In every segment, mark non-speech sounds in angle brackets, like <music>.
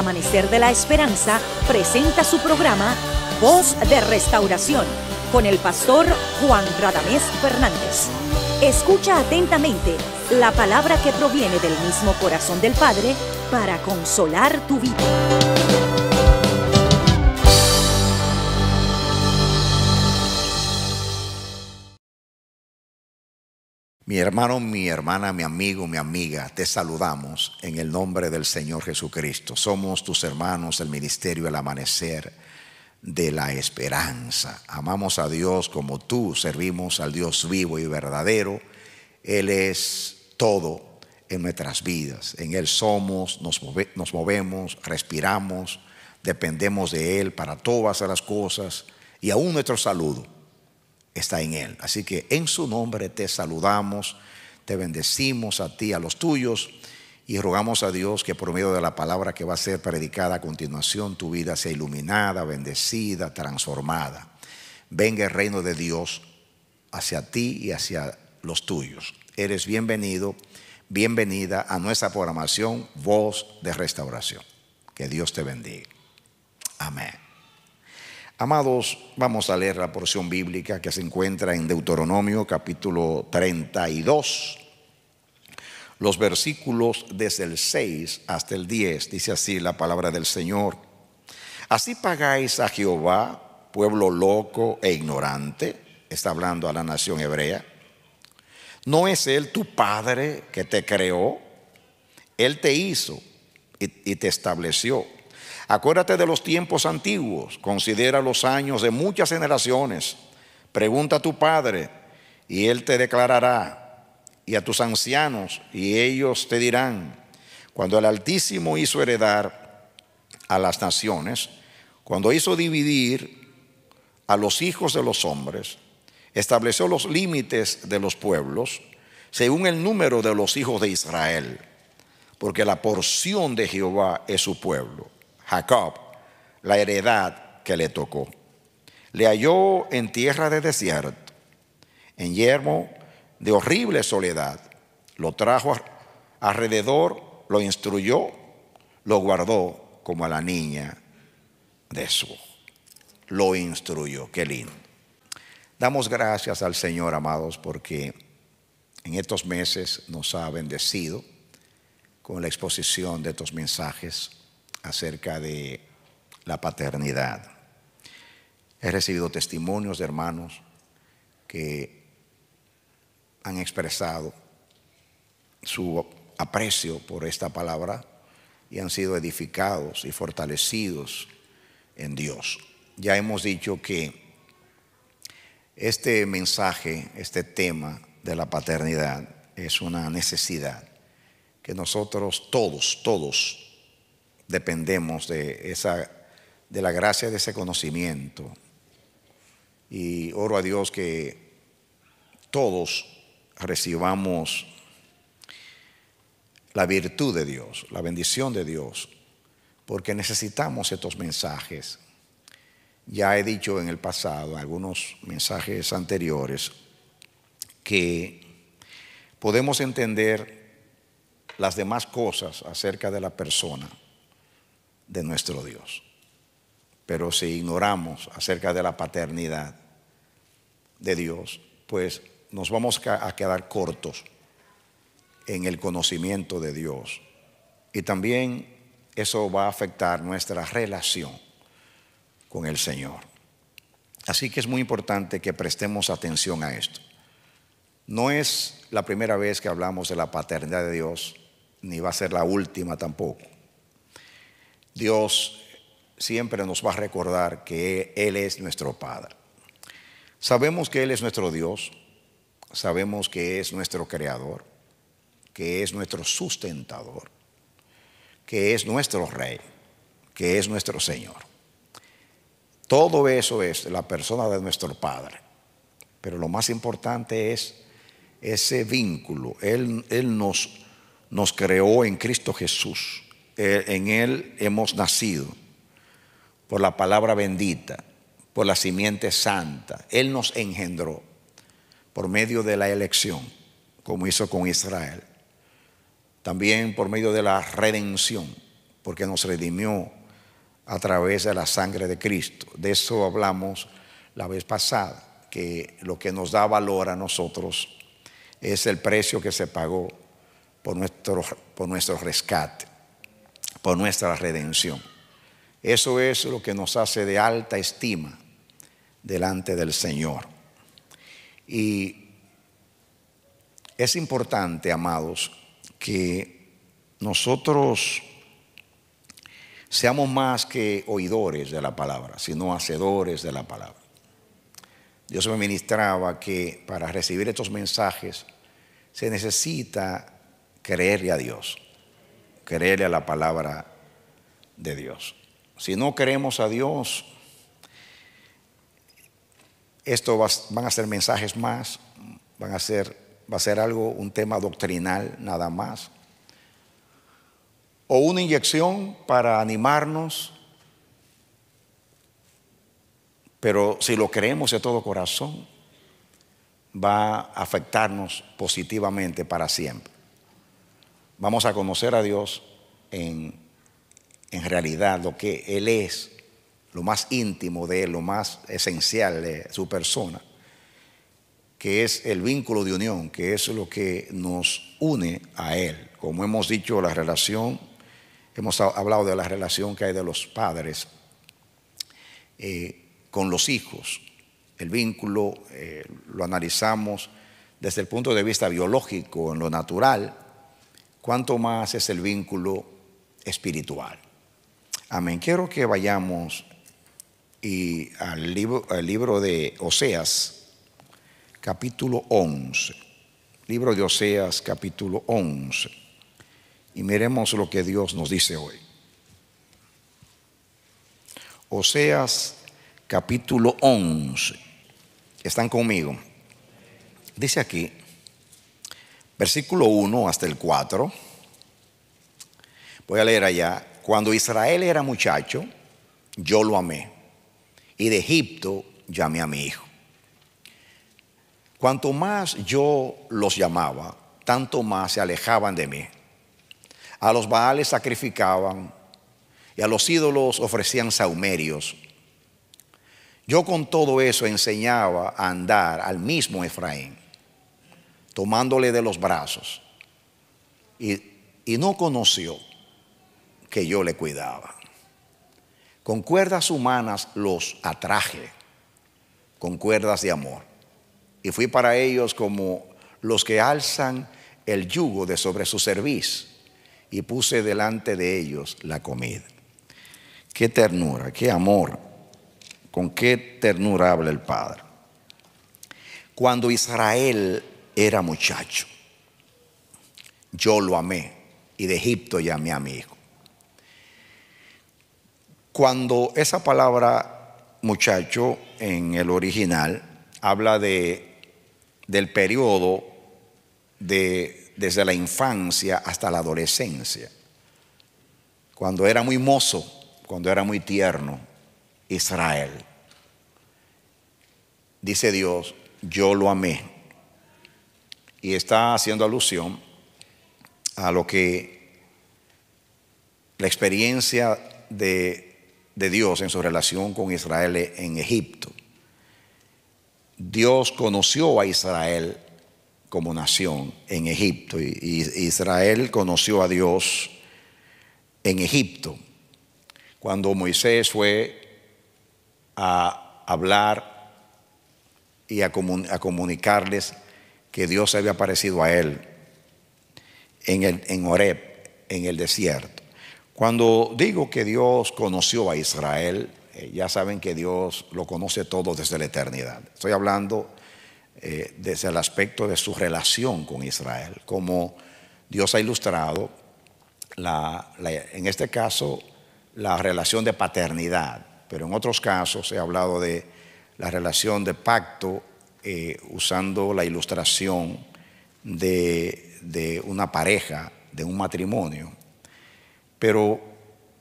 Amanecer de la Esperanza presenta su programa Voz de Restauración con el pastor Juan Radamés Fernández. Escucha atentamente la palabra que proviene del mismo corazón del Padre para consolar tu vida. Mi hermano, mi hermana, mi amigo, mi amiga, te saludamos en el nombre del Señor Jesucristo. Somos tus hermanos el ministerio El Amanecer de la Esperanza. Amamos a Dios como tú, servimos al Dios vivo y verdadero. Él es todo en nuestras vidas. En Él somos, nos, nos movemos, respiramos, dependemos de Él para todas las cosas y aún nuestro saludo está en Él. Así que en su nombre te saludamos, te bendecimos a ti, a los tuyos, y rogamos a Dios que por medio de la palabra que va a ser predicada a continuación, tu vida sea iluminada, bendecida, transformada. Venga el reino de Dios hacia ti y hacia los tuyos. Eres bienvenido, bienvenida a nuestra programación Voz de Restauración. Que Dios te bendiga. Amén. Amados, vamos a leer la porción bíblica que se encuentra en Deuteronomio capítulo 32, los versículos desde el 6 hasta el 10. Dice así la palabra del Señor. Así pagáis a Jehová, pueblo loco e ignorante, está hablando a la nación hebrea. ¿No es Él tu Padre que te creó? Él te hizo y, te estableció. Acuérdate de los tiempos antiguos, considera los años de muchas generaciones. Pregunta a tu padre y él te declarará, y a tus ancianos y ellos te dirán, cuando el Altísimo hizo heredar a las naciones, cuando hizo dividir a los hijos de los hombres, estableció los límites de los pueblos según el número de los hijos de Israel, porque la porción de Jehová es su pueblo Jacob, la heredad que le tocó. Le halló en tierra de desierto, en yermo de horrible soledad. Lo trajo alrededor, lo instruyó, lo guardó como a la niña de su. Lo instruyó, qué lindo. Damos gracias al Señor, amados, porque en estos meses nos ha bendecido con la exposición de estos mensajes acerca de la paternidad. He recibido testimonios de hermanos que han expresado su aprecio por esta palabra y han sido edificados y fortalecidos en Dios. Ya hemos dicho que este mensaje, este tema de la paternidad es una necesidad que nosotros todos, todos dependemos de, esa, de la gracia de ese conocimiento. Y oro a Dios que todos recibamos la virtud de Dios, la bendición de Dios, porque necesitamos estos mensajes. Ya he dicho en el pasado, en algunos mensajes anteriores, que podemos entender las demás cosas acerca de la persona de nuestro Dios. Pero si ignoramos acerca de la paternidad de Dios, pues nos vamos a quedar cortos en el conocimiento de Dios. Y también eso va a afectar nuestra relación con el Señor. Así que es muy importante que prestemos atención a esto. No es la primera vez que hablamos de la paternidad de Dios, ni va a ser la última tampoco. Dios siempre nos va a recordar que Él es nuestro Padre. Sabemos que Él es nuestro Dios, sabemos que es nuestro Creador, que es nuestro sustentador, que es nuestro Rey, que es nuestro Señor. Todo eso es la persona de nuestro Padre. Pero lo más importante es ese vínculo. Él, nos, nos creó en Cristo Jesús eh, en Él hemos nacido por la palabra bendita, por la simiente santa. Él nos engendró por medio de la elección, como hizo con Israel. También por medio de la redención, porque nos redimió a través de la sangre de Cristo. De eso hablamos la vez pasada, que lo que nos da valor a nosotros es el precio que se pagó por nuestro, por nuestro rescate por nuestra redención. Eso es lo que nos hace de alta estima delante del Señor. Y es importante, amados, que nosotros seamos más que oidores de la palabra, sino hacedores de la palabra. Dios me ministraba que para recibir estos mensajes se necesita creerle a Dios creerle a la palabra de Dios. Si no creemos a Dios, esto van a ser mensajes más, van a va a ser algo, un tema doctrinal nada más. O una inyección para animarnos, pero si lo creemos de todo corazón, va a afectarnos positivamente para siempre vamos a conocer a Dios en, realidad, lo que Él es, lo más íntimo de Él, lo más esencial de su persona, que es el vínculo de unión, que es lo que nos une a Él. Como hemos dicho, la relación, hemos hablado de la relación que hay de los padres eh, con los hijos. El vínculo eh, lo analizamos desde el punto de vista biológico, en lo natural, cuánto más es el vínculo espiritual. Amén. Quiero que vayamos y al, libro, al libro de Oseas, capítulo 11. Libro de Oseas, capítulo 11. Y miremos lo que Dios nos dice hoy. Oseas, capítulo 11. Están conmigo. Dice aquí, versículo 1 hasta el 4. Voy a leer allá. Cuando Israel era muchacho, yo lo amé. Y de Egipto llamé a mi hijo. Cuanto más yo los llamaba, tanto más se alejaban de mí. A los baales sacrificaban y a los ídolos ofrecían saumerios. Yo con todo eso enseñaba a andar al mismo Efraín tomándole de los brazos. Y, no conoció que yo le cuidaba. Con cuerdas humanas los atraje, con cuerdas de amor. Y fui para ellos como los que alzan el yugo de sobre su cerviz. Y puse delante de ellos la comida. Qué ternura, qué amor, con qué ternura habla el Padre. Cuando Israel era muchacho, yo lo amé y de Egipto llamé a mi hijo. Cuando esa palabra muchacho en el original habla de, del periodo de, desde la infancia hasta la adolescencia, cuando era muy mozo, cuando era muy tierno, Israel. Dice Dios, yo lo amé y está haciendo alusión a lo que la experiencia de, Dios en su relación con Israel en Egipto. Dios conoció a Israel como nación en Egipto. Y, Israel conoció a Dios en Egipto. Cuando Moisés fue a hablar y a, comunicarles que Dios se había aparecido a él en, el, en Horeb, en el desierto. Cuando digo que Dios conoció a Israel, eh, ya saben que Dios lo conoce todo desde la eternidad. Estoy hablando eh, desde el aspecto de su relación con Israel, como Dios ha ilustrado, en este caso, la relación de paternidad, pero en otros casos he hablado de la relación de pacto eh, usando la ilustración de, una pareja, de un matrimonio. Pero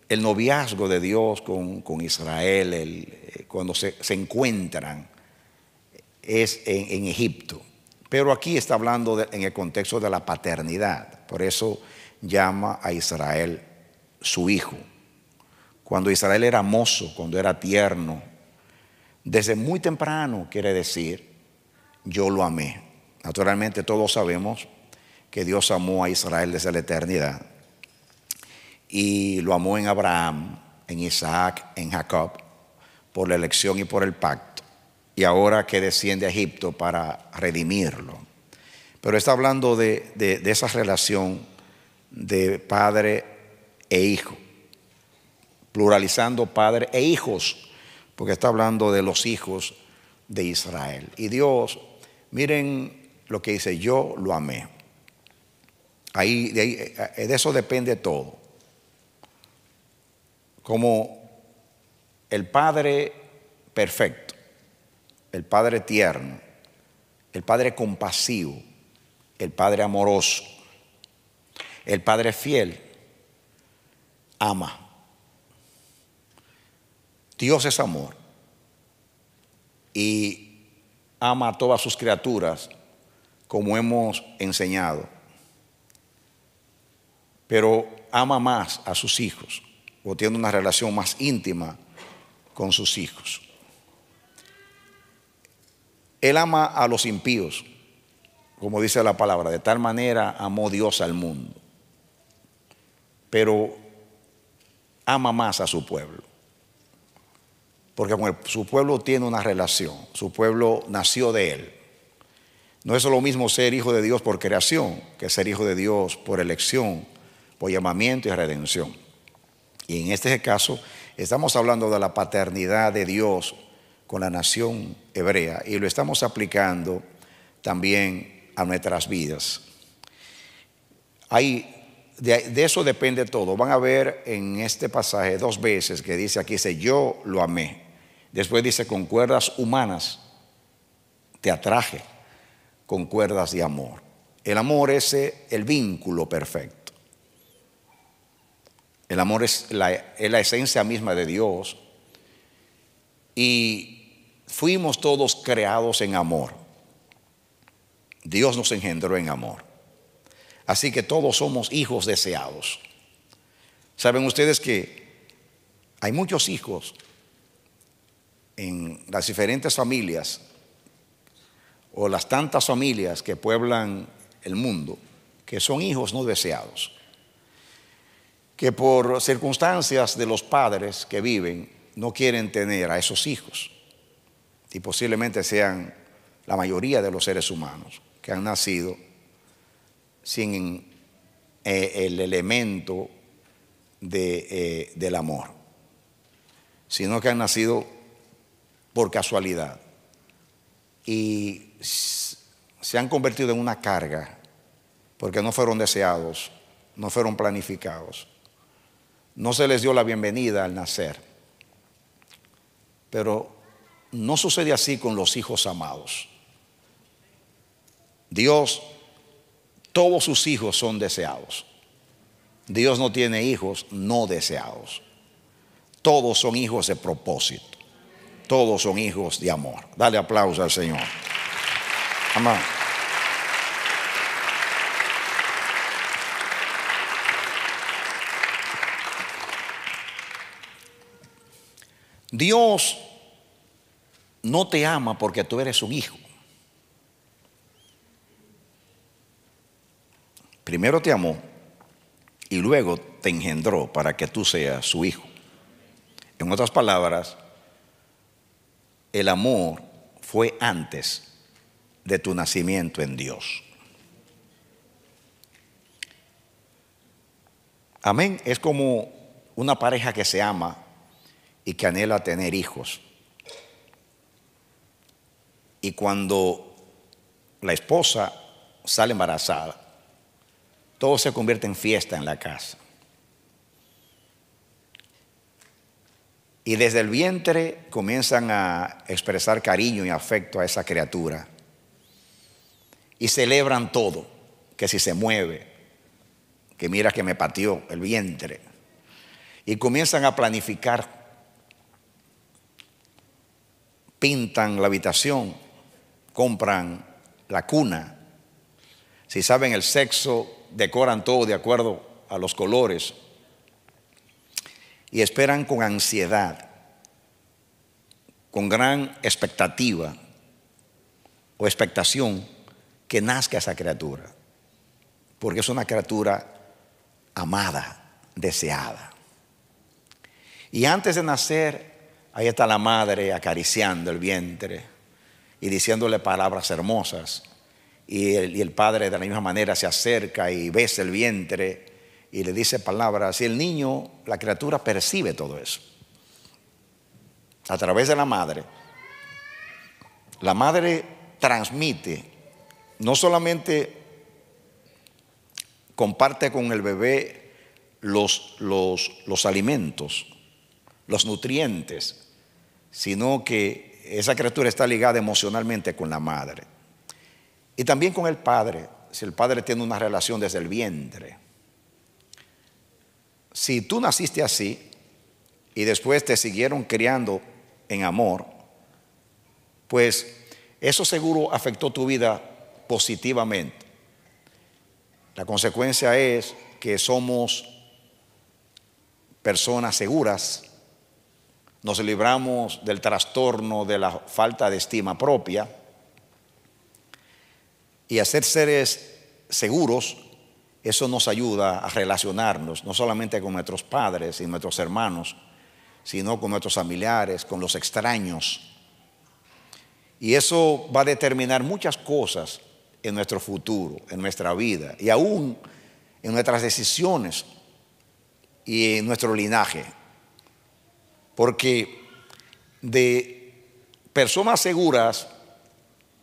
el noviazgo de Dios con, Israel, eh, cuando se, encuentran, es en, Egipto. Pero aquí está hablando en el contexto de la paternidad. Por eso llama a Israel su hijo. Cuando Israel era mozo, cuando era tierno, desde muy temprano, quiere decir, yo lo amé. Naturalmente todos sabemos que Dios amó a Israel desde la eternidad. Y lo amó en Abraham, en Isaac, en Jacob, por la elección y por el pacto. Y ahora que desciende a Egipto para redimirlo. Pero está hablando de, esa relación de padre e hijo, pluralizando padre e hijos, porque está hablando de los hijos de Israel. Y Dios Miren lo que dice, yo lo amé. Ahí, de, eh, de eso depende todo. Como el Padre perfecto, el Padre tierno, el Padre compasivo, el Padre amoroso, el Padre fiel, ama. Dios es amor. Y ama a todas sus criaturas, como hemos enseñado, pero ama más a sus hijos o tiene una relación más íntima con sus hijos. Él ama a los impíos, como dice la palabra, de tal manera amó Dios al mundo, pero ama más a su pueblo porque su pueblo tiene una relación, su pueblo nació de él. No es lo mismo ser hijo de Dios por creación que ser hijo de Dios por elección, por llamamiento y redención. Y en este caso estamos hablando de la paternidad de Dios con la nación hebrea y lo estamos aplicando también a nuestras vidas. Ahí, de, de, eso depende todo. Van a ver en este pasaje dos veces que dice aquí, dice, yo lo amé. Después dice, con cuerdas humanas te atraje, con cuerdas de amor. El amor es eh, el vínculo perfecto. El amor es la, esencia misma de Dios. Y fuimos todos creados en amor. Dios nos engendró en amor. Así que todos somos hijos deseados. Saben ustedes que hay muchos hijos en las diferentes familias o las tantas familias que pueblan el mundo, que son hijos no deseados, que por circunstancias de los padres que viven no quieren tener a esos hijos, y posiblemente sean la mayoría de los seres humanos que han nacido sin eh, el elemento eh, del amor, sino que han nacido por casualidad y se han convertido en una carga porque no fueron deseados, no fueron planificados. No se les dio la bienvenida al nacer. Pero no sucede así con los hijos amados. Dios, todos sus hijos son deseados. Dios no tiene hijos no deseados. Todos son hijos de propósito todos son hijos de amor. Dale aplauso al Señor. Amén. Dios no te ama porque tú eres un hijo. Primero te amó y luego te engendró para que tú seas su hijo. En otras palabras, el amor fue antes de tu nacimiento en Dios. Amén. Es como una pareja que se ama y que anhela tener hijos. Y cuando la esposa sale embarazada, todo se convierte en fiesta en la casa. Y desde el vientre comienzan a expresar cariño y afecto a esa criatura. Y celebran todo, que si se mueve, que mira que me pateó el vientre. Y comienzan a planificar. Pintan la habitación, compran la cuna. Si saben el sexo, decoran todo de acuerdo a los colores y esperan con ansiedad, con gran expectativa o expectación que nazca esa criatura, porque es una criatura amada, deseada. Y antes de nacer, ahí está la madre acariciando el vientre y diciéndole palabras hermosas. Y el, padre de la misma manera se acerca y besa el vientre y le dice palabras. Y el niño, la criatura percibe todo eso. A través de la madre. La madre transmite, no solamente comparte con el bebé los, los alimentos, los nutrientes, sino que esa criatura está ligada emocionalmente con la madre. Y también con el padre, si el padre tiene una relación desde el vientre si tú naciste así y después te siguieron criando en amor, pues eso seguro afectó tu vida positivamente. La consecuencia es que somos personas seguras, nos libramos del trastorno de la falta de estima propia y hacer seres seguros eso nos ayuda a relacionarnos, no solamente con nuestros padres y nuestros hermanos, sino con nuestros familiares, con los extraños. Y eso va a determinar muchas cosas en nuestro futuro, en nuestra vida y aún en nuestras decisiones y en nuestro linaje. Porque de personas seguras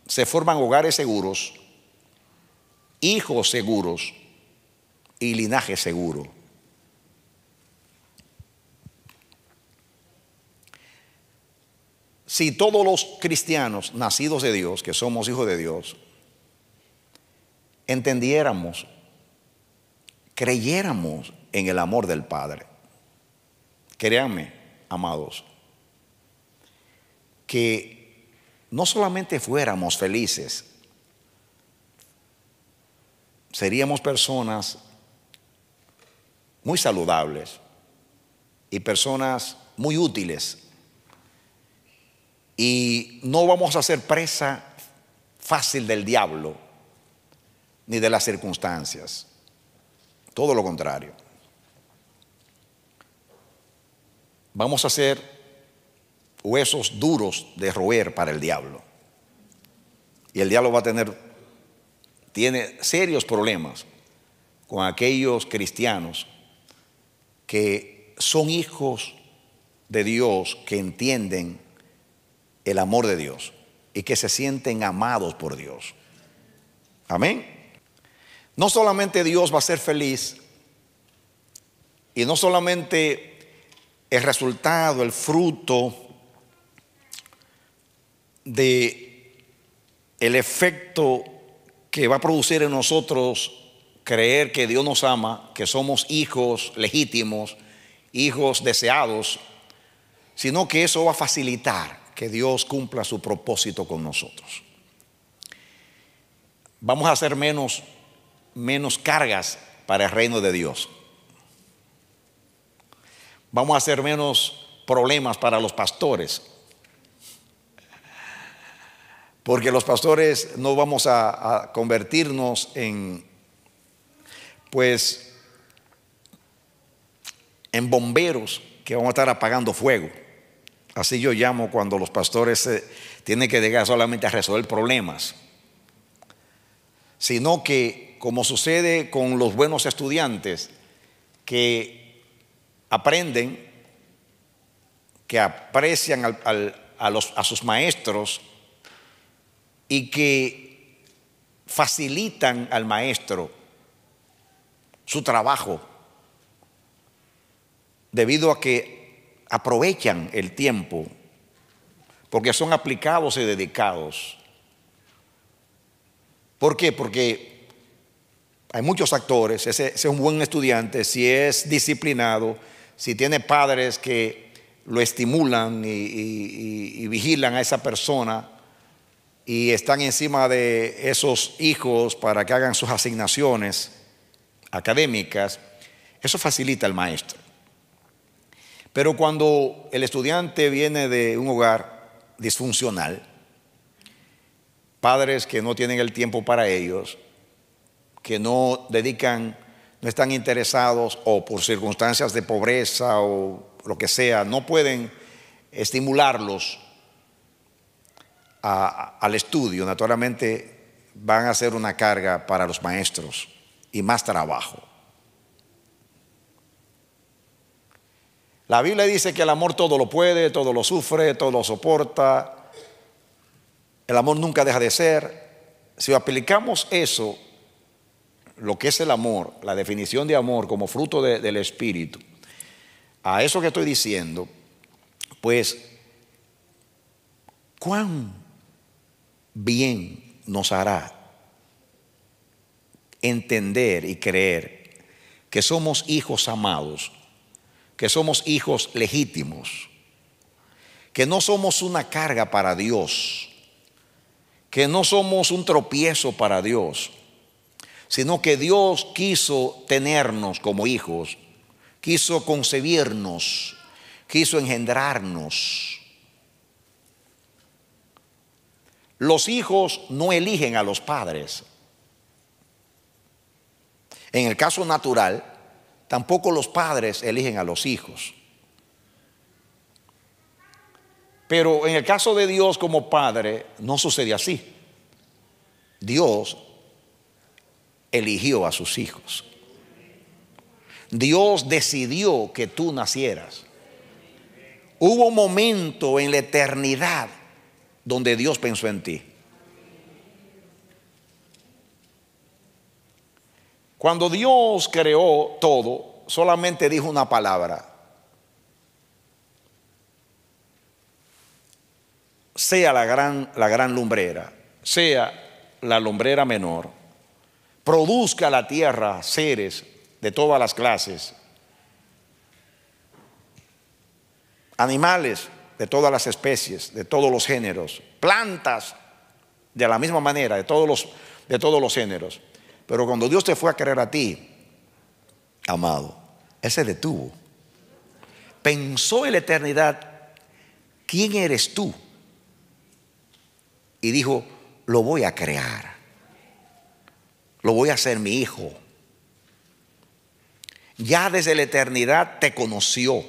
se forman hogares seguros, hijos seguros, y linaje seguro. Si todos los cristianos nacidos de Dios, que somos hijos de Dios, entendiéramos, creyéramos en el amor del Padre, créanme, amados, que no solamente fuéramos felices, seríamos personas muy saludables y personas muy útiles. Y no vamos a ser presa fácil del diablo ni de las circunstancias. Todo lo contrario. Vamos a ser huesos duros de roer para el diablo. Y el diablo va a tener, tiene serios problemas con aquellos cristianos que son hijos de Dios que entienden el amor de Dios y que se sienten amados por Dios. Amén. No solamente Dios va a ser feliz y no solamente el resultado, el fruto de el efecto que va a producir en nosotros creer que Dios nos ama, que somos hijos legítimos, hijos deseados, sino que eso va a facilitar que Dios cumpla su propósito con nosotros. Vamos a hacer menos, menos cargas para el reino de Dios. Vamos a hacer menos problemas para los pastores. Porque los pastores no vamos a, a convertirnos en, pues en bomberos que van a estar apagando fuego. Así yo llamo cuando los pastores eh, tienen que llegar solamente a resolver problemas, sino que como sucede con los buenos estudiantes que aprenden, que aprecian a sus maestros y que facilitan al maestro su trabajo, debido a que aprovechan el tiempo, porque son aplicados y dedicados. ¿Por qué? Porque hay muchos actores, ese, es un buen estudiante, si es disciplinado, si tiene padres que lo estimulan y vigilan a esa persona, y están encima de esos hijos para que hagan sus asignaciones académicas, eso facilita al maestro. Pero cuando el estudiante viene de un hogar disfuncional, padres que no tienen el tiempo para ellos, que no dedican, no están interesados o por circunstancias de pobreza o lo que sea, no pueden estimularlos al estudio, naturalmente van a ser una carga para los maestros y más trabajo. La Biblia dice que el amor todo lo puede, todo lo sufre, todo lo soporta. El amor nunca deja de ser. Si aplicamos eso, lo que es el amor, la definición de amor como fruto del Espíritu, a eso que estoy diciendo, pues, ¿cuán bien nos hará entender y creer que somos hijos amados, que somos hijos legítimos, que no somos una carga para Dios, que no somos un tropiezo para Dios, sino que Dios quiso tenernos como hijos, quiso concebirnos, quiso engendrarnos. Los hijos no eligen a los padres, en el caso natural, tampoco los padres eligen a los hijos. Pero en el caso de Dios como padre, no sucede así. Dios eligió a sus hijos. Dios decidió que tú nacieras. Hubo un momento en la eternidad donde Dios pensó en ti. Cuando Dios creó todo, solamente dijo una palabra. Sea la gran, la gran lumbrera, sea la lumbrera menor, produzca la tierra seres de todas las clases, animales de todas las especies, de todos los géneros, plantas de la misma manera, de todos los, de todos los géneros. Pero cuando Dios te fue a querer a ti, amado, Él se detuvo. Pensó en la eternidad, ¿quién eres tú? Y dijo, lo voy a crear. Lo voy a hacer mi hijo. Ya desde la eternidad te conoció,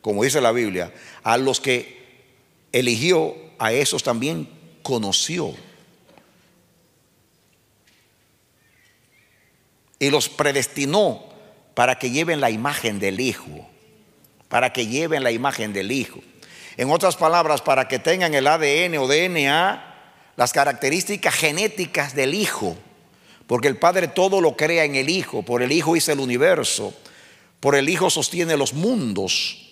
como dice la Biblia, a los que eligió, a esos también conoció. y los predestinó para que lleven la imagen del Hijo, para que lleven la imagen del Hijo. En otras palabras, para que tengan el ADN o DNA, las características genéticas del Hijo, porque el Padre todo lo crea en el Hijo, por el Hijo hizo el universo, por el Hijo sostiene los mundos,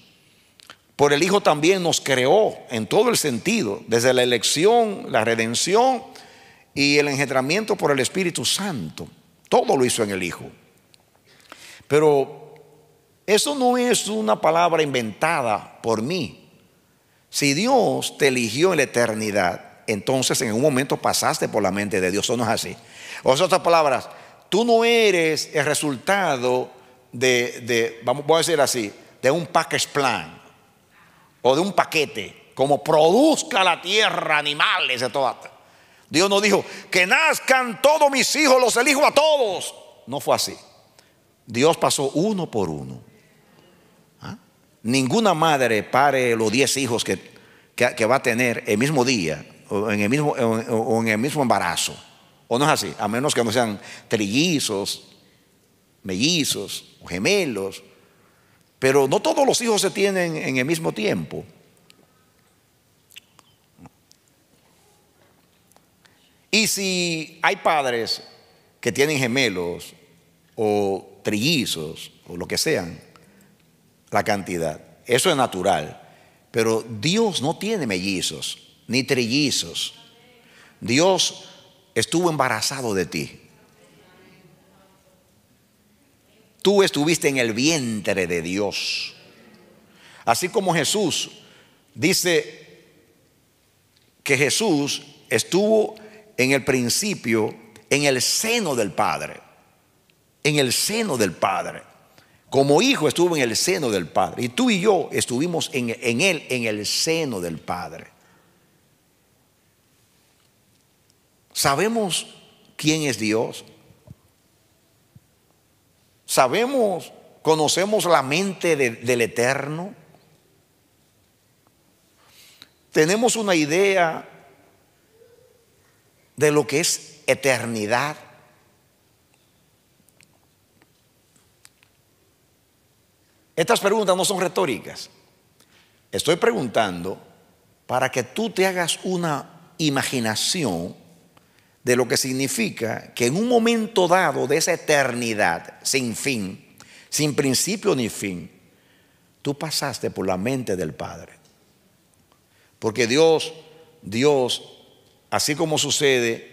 por el Hijo también nos creó en todo el sentido, desde la elección, la redención y el engendramiento por el Espíritu Santo. Todo lo hizo en el Hijo. Pero eso no es una palabra inventada por mí. Si Dios te eligió en la eternidad, entonces en un momento pasaste por la mente de Dios. Eso no es así. O sea, otras palabras, tú no eres el resultado de, vamos, a decir así, de un package plan o de un paquete, como produzca la tierra animales de todas. Dios no dijo, que nazcan todos mis hijos, los elijo a todos. No fue así. Dios pasó uno por uno. ¿Ah? Ninguna madre pare los diez hijos que, va a tener el mismo día o en el mismo, en el mismo embarazo. ¿O no es así? A menos que no sean trillizos, mellizos o gemelos. Pero no todos los hijos se tienen en el mismo tiempo. Y si hay padres que tienen gemelos o trillizos o lo que sean, la cantidad, eso es natural. Pero Dios no tiene mellizos ni trillizos. Dios estuvo embarazado de ti. Tú estuviste en el vientre de Dios. Así como Jesús dice que Jesús estuvo en el principio en el seno del Padre. En el seno del Padre. Como hijo estuvo en el seno del Padre. Y tú y yo estuvimos en, Él, en el seno del Padre. ¿Sabemos quién es Dios? ¿Sabemos, conocemos la mente del Eterno? ¿Tenemos una idea de lo que es eternidad. Estas preguntas no son retóricas. Estoy preguntando para que tú te hagas una imaginación de lo que significa que en un momento dado de esa eternidad sin fin, sin principio ni fin, tú pasaste por la mente del Padre. Porque Dios, Dios Así como sucede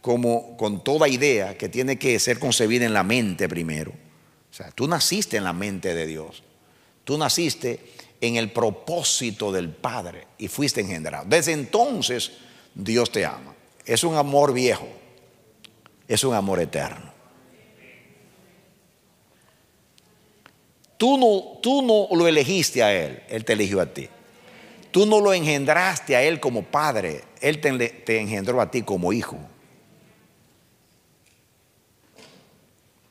como con toda idea que tiene que ser concebida en la mente primero. O sea, tú naciste en la mente de Dios. Tú naciste en el propósito del Padre y fuiste engendrado. Desde entonces Dios te ama. Es un amor viejo. Es un amor eterno. Tú no, tú no lo elegiste a Él, Él te eligió a ti. Tú no lo engendraste a Él como padre, Él te, engendró a ti como hijo.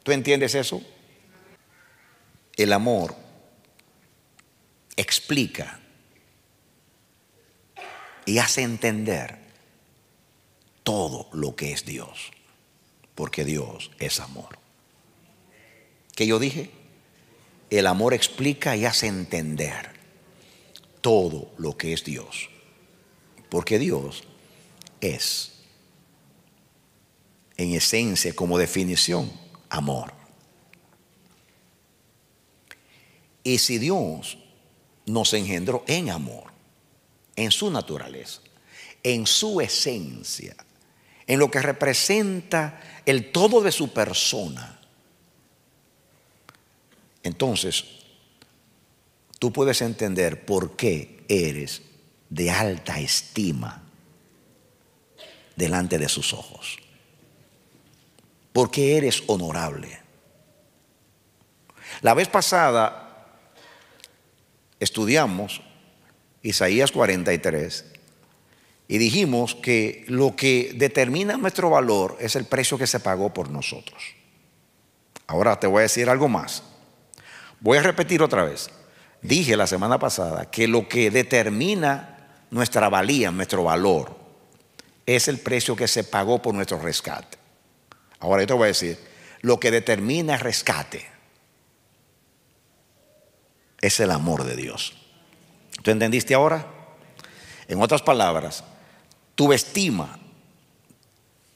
¿Tú entiendes eso? El amor explica y hace entender todo lo que es Dios, porque Dios es amor. ¿Qué yo dije? El amor explica y hace entender todo lo que es Dios. Porque Dios es, en esencia, como definición, amor. Y si Dios nos engendró en amor, en su naturaleza, en su esencia, en lo que representa el todo de su persona, entonces tú puedes entender por qué eres de alta estima delante de sus ojos. Porque eres honorable. La vez pasada estudiamos Isaías 43 y dijimos que lo que determina nuestro valor es el precio que se pagó por nosotros. Ahora te voy a decir algo más. Voy a repetir otra vez dije la semana pasada que lo que determina nuestra valía, nuestro valor, es el precio que se pagó por nuestro rescate. Ahora yo te voy a decir, lo que determina rescate es el amor de Dios. ¿Tú entendiste ahora? En otras palabras, tu estima,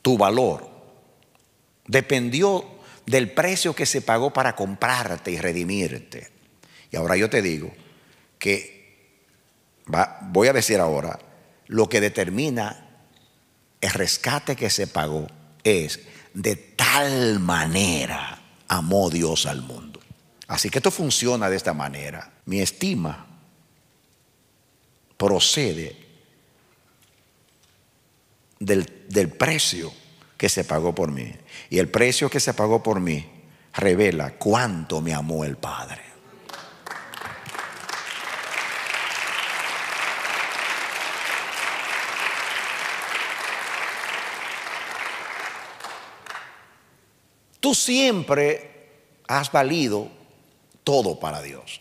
tu valor, dependió del precio que se pagó para comprarte y redimirte. Y ahora yo te digo que voy a decir ahora, lo que determina el rescate que se pagó es de tal manera amó Dios al mundo. Así que esto funciona de esta manera. Mi estima procede del, precio que se pagó por mí. Y el precio que se pagó por mí revela cuánto me amó el Padre. Tú siempre has valido todo para Dios.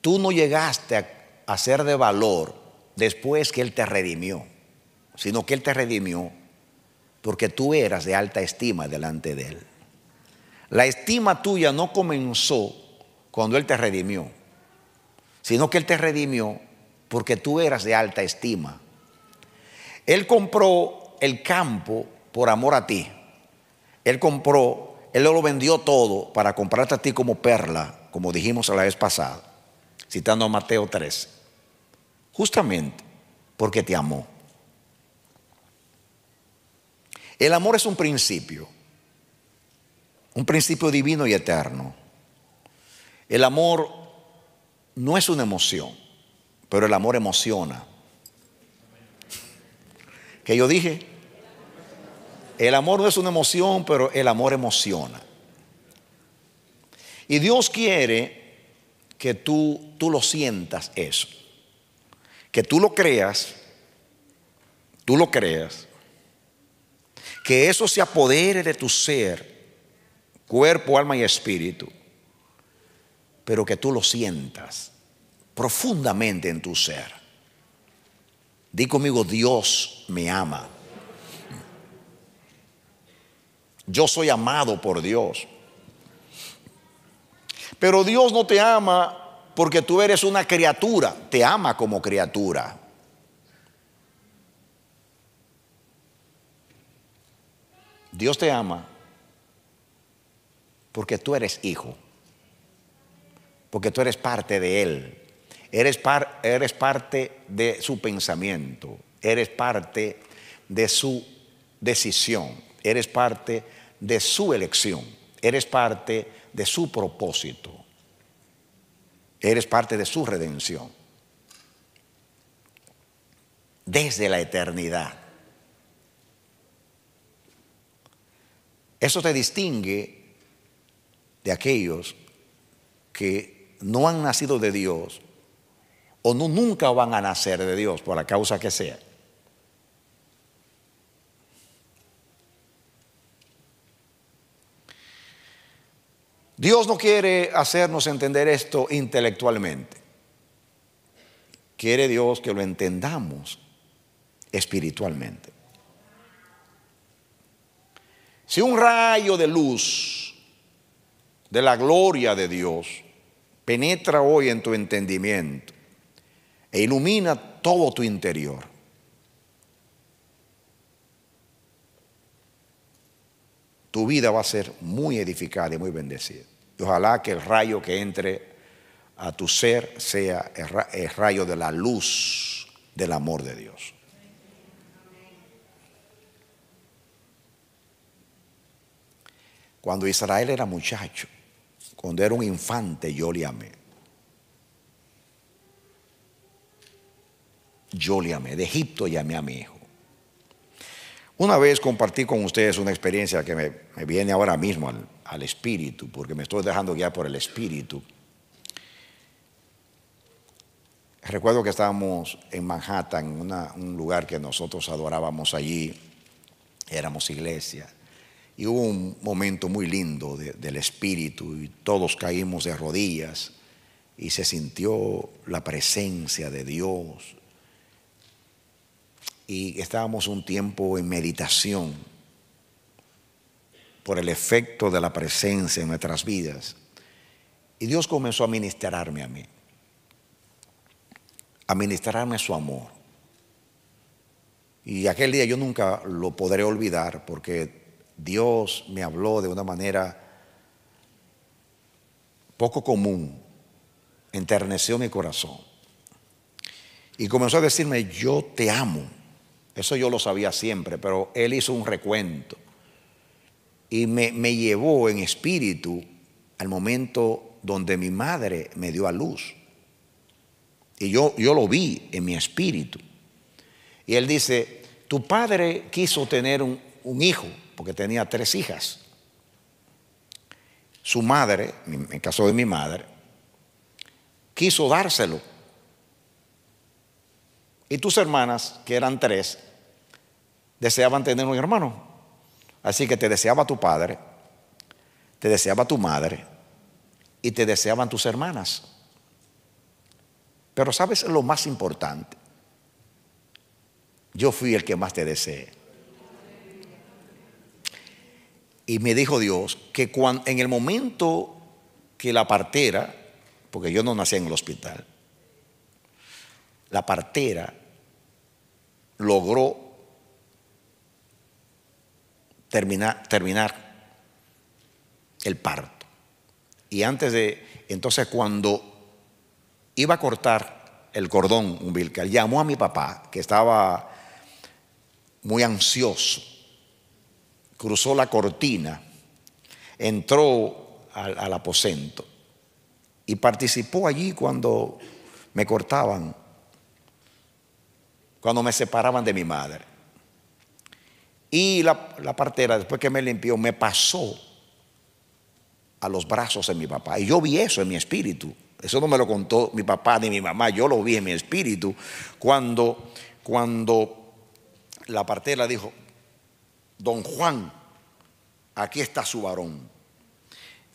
Tú no llegaste a, ser de valor después que Él te redimió, sino que Él te redimió porque tú eras de alta estima delante de Él. La estima tuya no comenzó cuando Él te redimió, sino que Él te redimió porque tú eras de alta estima. Él compró el campo por amor a ti. Él compró, Él lo vendió todo para comprarte a ti como perla, como dijimos la vez pasada, citando a Mateo 13. Justamente porque te amó. El amor es un principio, un principio divino y eterno. El amor no es una emoción, pero el amor emociona. que yo dije? El amor no es una emoción, pero el amor emociona. Y Dios quiere que tú, tú lo sientas eso. Que tú lo creas, tú lo creas. Que eso se apodere de tu ser, cuerpo, alma y espíritu. Pero que tú lo sientas profundamente en tu ser. Di conmigo, Dios me ama. Yo soy amado por Dios. Pero Dios no te ama porque tú eres una criatura, te ama como criatura. Dios te ama porque tú eres hijo, porque tú eres parte de Él, eres, eres parte de su pensamiento, eres parte de su decisión, eres parte de de su elección, eres parte de su propósito, eres parte de su redención. Desde la eternidad. Eso te distingue de aquellos que no han nacido de Dios o no, nunca van a nacer de Dios por la causa que sea. Dios no quiere hacernos entender esto intelectualmente. Quiere Dios que lo entendamos espiritualmente. Si un rayo de luz de la gloria de Dios penetra hoy en tu entendimiento e ilumina todo tu interior, tu vida va a ser muy edificada y muy bendecida ojalá que el rayo que entre a tu ser sea el rayo de la luz del amor de Dios. Cuando Israel era muchacho, cuando era un infante, yo le amé. Yo le amé. De Egipto llamé a mi hijo. Una vez compartí con ustedes una experiencia que me, me viene ahora mismo al, al Espíritu, porque me estoy dejando guiar por el Espíritu. Recuerdo que estábamos en Manhattan, un lugar que nosotros adorábamos allí, éramos iglesia, y hubo un momento muy lindo del Espíritu y todos caímos de rodillas y se sintió la presencia de Dios. Y estábamos un tiempo en meditación por el efecto de la presencia en nuestras vidas. Y Dios comenzó a ministrarme a mí, a ministrarme su amor. Y aquel día yo nunca lo podré olvidar porque Dios me habló de una manera poco común, enterneció mi corazón. Y comenzó a decirme, yo te amo. Eso yo lo sabía siempre, pero él hizo un recuento y me, llevó en espíritu al momento donde mi madre me dio a luz. Y yo, yo lo vi en mi espíritu. Y él dice, tu padre quiso tener un, un hijo, porque tenía tres hijas. Su madre, en el caso de mi madre, quiso dárselo. Y tus hermanas, que eran tres, deseaban tener un hermano. Así que te deseaba tu padre, te deseaba tu madre y te deseaban tus hermanas. Pero sabes lo más importante. Yo fui el que más te deseé. Y me dijo Dios que en el momento que la partera, porque yo no nací en el hospital, la partera logró terminar el parto. Y antes de, entonces cuando iba a cortar el cordón umbilical, llamó a mi papá, que estaba muy ansioso, cruzó la cortina, entró al aposento y participó allí cuando me cortaban, cuando me separaban de mi madre. Y la, la partera, después que me limpió, me pasó a los brazos de mi papá. Y yo vi eso en mi espíritu. Eso no me lo contó mi papá ni mi mamá, yo lo vi en mi espíritu. Cuando, cuando la partera dijo, don Juan, aquí está su varón.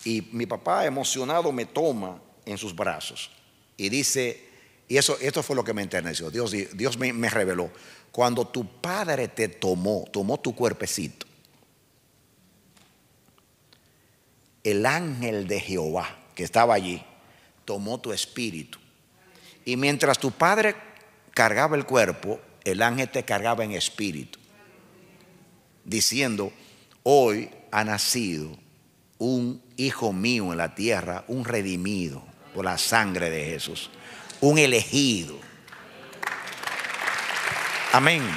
Y mi papá emocionado me toma en sus brazos y dice, y eso, esto fue lo que me enterneció. Dios, Dios me, me reveló. Cuando tu padre te tomó, tomó tu cuerpecito, el ángel de Jehová que estaba allí tomó tu espíritu. Y mientras tu padre cargaba el cuerpo, el ángel te cargaba en espíritu, diciendo, hoy ha nacido un hijo mío en la tierra, un redimido por la sangre de Jesús un elegido. Amén.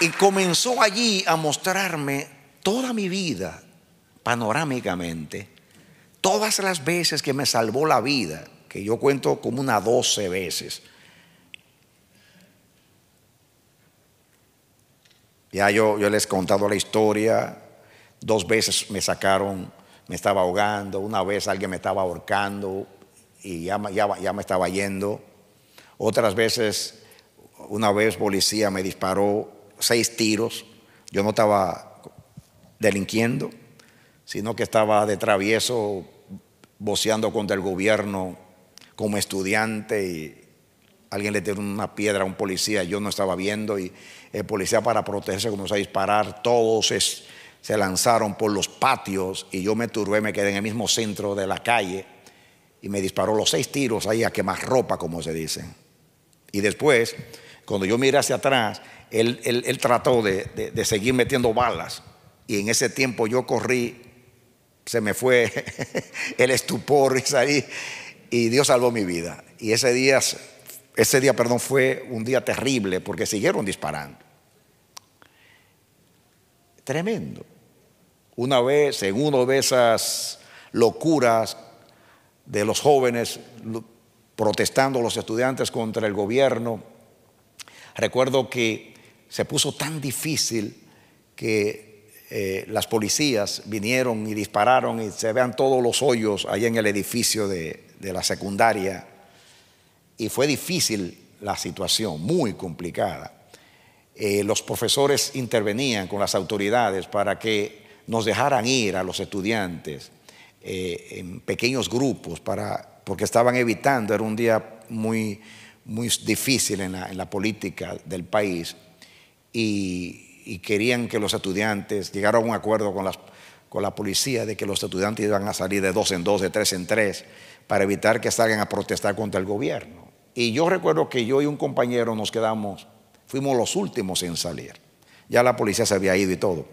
Y comenzó allí a mostrarme toda mi vida, panorámicamente, todas las veces que me salvó la vida, que yo cuento como unas doce veces. Ya yo, yo les he contado la historia, dos veces me sacaron me estaba ahogando, una vez alguien me estaba ahorcando y ya, me estaba yendo. Otras veces, una vez policía me disparó seis tiros, yo no estaba delinquiendo, sino que estaba de travieso voceando contra el gobierno como estudiante y alguien le tiró una piedra a un policía, yo no estaba viendo y el policía para protegerse comenzó a disparar, todos es, se lanzaron por los patios y yo me turbé, me quedé en el mismo centro de la calle y me disparó los seis tiros ahí a quemar ropa, como se dice. Y después, cuando yo miré hacia atrás, él, trató de, seguir metiendo balas y en ese tiempo yo corrí, se me fue <laughs> el estupor y salí y Dios salvó mi vida. Y ese día, ese día, perdón, fue un día terrible porque siguieron disparando. Tremendo. Una vez, en una de esas locuras de los jóvenes protestando los estudiantes contra el gobierno, recuerdo que se puso tan difícil que eh, las policías vinieron y dispararon y se vean todos los hoyos ahí en el edificio de la secundaria. Y fue difícil la situación, muy complicada. Eh, los profesores intervenían con las autoridades para que nos dejaran ir a los estudiantes eh, en pequeños grupos, para, porque estaban evitando, era un día muy, muy difícil en la, política del país, y, querían que los estudiantes llegaran a un acuerdo con, las, con la policía de que los estudiantes iban a salir de dos en dos, de tres en tres, para evitar que salgan a protestar contra el gobierno. Y yo recuerdo que yo y un compañero nos quedamos Fuimos los últimos en salir. Ya la policía se había ido y todo.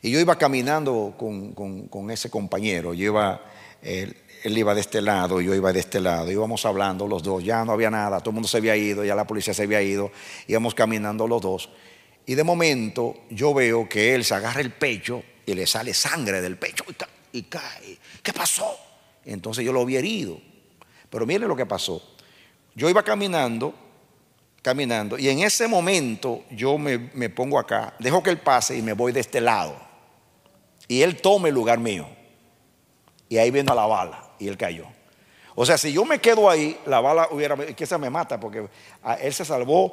Y yo iba caminando con, ese compañero. Yo iba, él, iba de este lado, yo iba de este lado. Íbamos hablando los dos. Ya no había nada. Todo el mundo se había ido. Ya la policía se había ido. Íbamos caminando los dos. Y de momento yo veo que él se agarra el pecho y le sale sangre del pecho y, cae. ¿Qué pasó? Entonces yo lo había herido. Pero mire lo que pasó. Yo iba caminando caminando. Y en ese momento yo me, pongo acá, dejo que él pase y me voy de este lado. Y él tome el lugar mío. Y ahí viene la bala y él cayó. O sea, si yo me quedo ahí, la bala hubiera, que esa me mata, porque ah, él se salvó,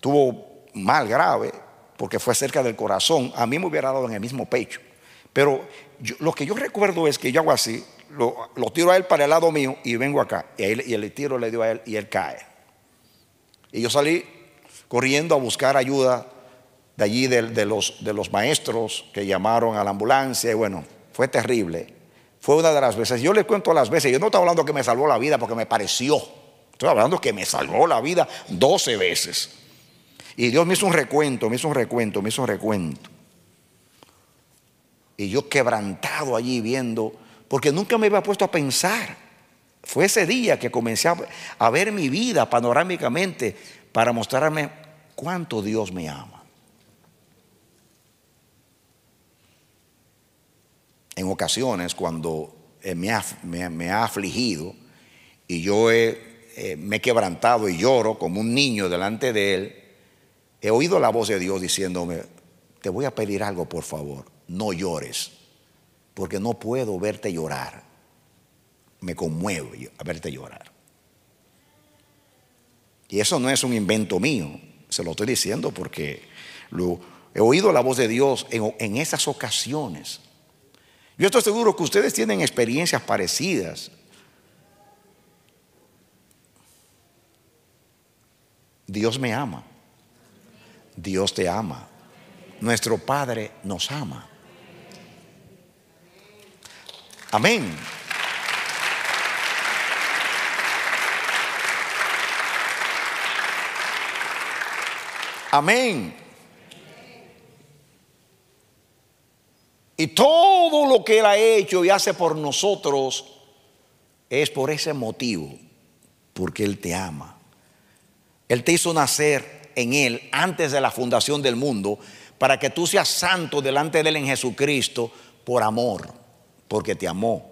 tuvo mal grave, porque fue cerca del corazón. A mí me hubiera dado en el mismo pecho. Pero lo que yo recuerdo es que yo hago así, lo, tiro a él para el lado mío y vengo acá. Y, él, y el tiro le dio a él y él cae. Y yo salí corriendo a buscar ayuda de allí, de, los, de los maestros que llamaron a la ambulancia. Y bueno, fue terrible. Fue una de las veces, yo les cuento las veces, yo no estoy hablando que me salvó la vida porque me pareció, estoy hablando que me salvó la vida 12 veces. Y Dios me hizo un recuento, me hizo un recuento, me hizo un recuento. Y yo quebrantado allí viendo, porque nunca me había puesto a pensar fue ese día que comencé a ver mi vida panorámicamente para mostrarme cuánto Dios me ama. En ocasiones cuando eh, me ha, afligido y yo eh, me he quebrantado y lloro como un niño delante de Él, he oído la voz de Dios diciéndome, te voy a pedir algo por favor, no llores, porque no puedo verte llorar me conmueve a verte llorar. Y eso no es un invento mío, se lo estoy diciendo porque he oído la voz de Dios en esas ocasiones. Yo estoy seguro que ustedes tienen experiencias parecidas. Dios me ama. Dios te ama. Nuestro Padre nos ama. Amén. Amén. Y todo lo que Él ha hecho y hace por nosotros es por ese motivo, porque Él te ama. Él te hizo nacer en Él antes de la fundación del mundo para que tú seas santo delante de Él en Jesucristo por amor, porque te amó.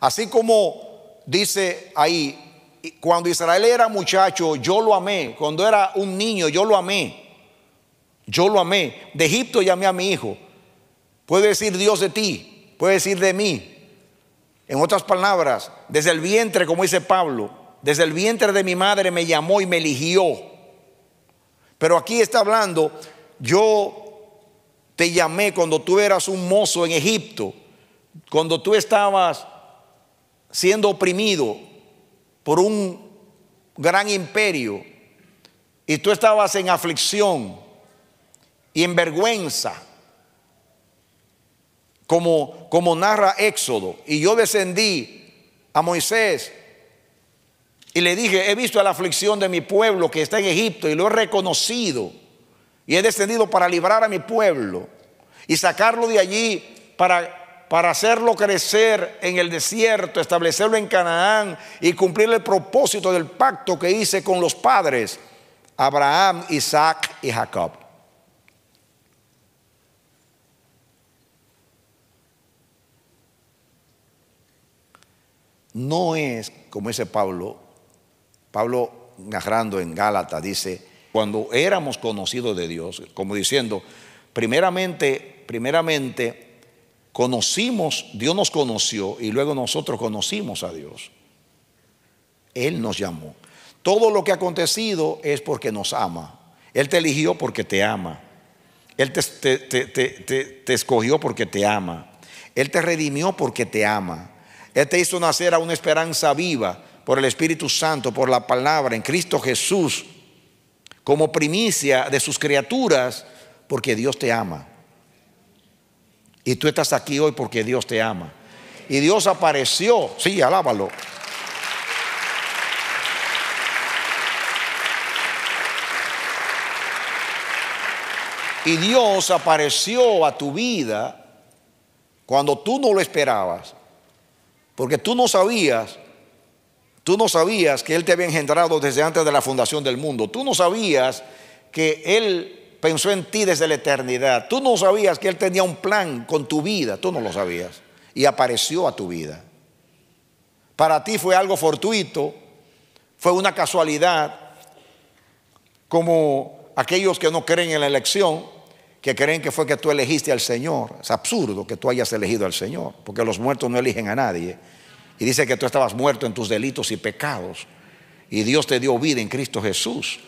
Así como dice ahí cuando Israel era muchacho, yo lo amé. Cuando era un niño, yo lo amé. Yo lo amé. De Egipto llamé a mi hijo. Puede decir Dios de ti, puede decir de mí. En otras palabras, desde el vientre, como dice Pablo, desde el vientre de mi madre me llamó y me eligió. Pero aquí está hablando, yo te llamé cuando tú eras un mozo en Egipto, cuando tú estabas siendo oprimido, por un gran imperio y tú estabas en aflicción y en vergüenza, como, como narra Éxodo, y yo descendí a Moisés y le dije, he visto la aflicción de mi pueblo que está en Egipto y lo he reconocido. Y he descendido para librar a mi pueblo y sacarlo de allí para para hacerlo crecer en el desierto, establecerlo en Canaán y cumplir el propósito del pacto que hice con los padres, Abraham, Isaac y Jacob. No es como ese Pablo, Pablo narrando en Gálata dice, cuando éramos conocidos de Dios, como diciendo, primeramente, primeramente Conocimos, Dios nos conoció y luego nosotros conocimos a Dios. Él nos llamó. Todo lo que ha acontecido es porque nos ama. Él te eligió porque te ama. Él te, te, escogió porque te ama. Él te redimió porque te ama. Él te hizo nacer a una esperanza viva por el Espíritu Santo, por la palabra, en Cristo Jesús, como primicia de sus criaturas, porque Dios te ama. Y tú estás aquí hoy porque Dios te ama. Y Dios apareció, sí, alábalo. Y Dios apareció a tu vida cuando tú no lo esperabas, porque tú no sabías, tú no sabías que Él te había engendrado desde antes de la fundación del mundo, tú no sabías que Él pensó en ti desde la eternidad. Tú no sabías que Él tenía un plan con tu vida, tú no lo sabías. Y apareció a tu vida. Para ti fue algo fortuito, fue una casualidad, como aquellos que no creen en la elección, que creen que fue que tú elegiste al Señor. Es absurdo que tú hayas elegido al Señor, porque los muertos no eligen a nadie. Y dice que tú estabas muerto en tus delitos y pecados. Y Dios te dio vida en Cristo Jesús.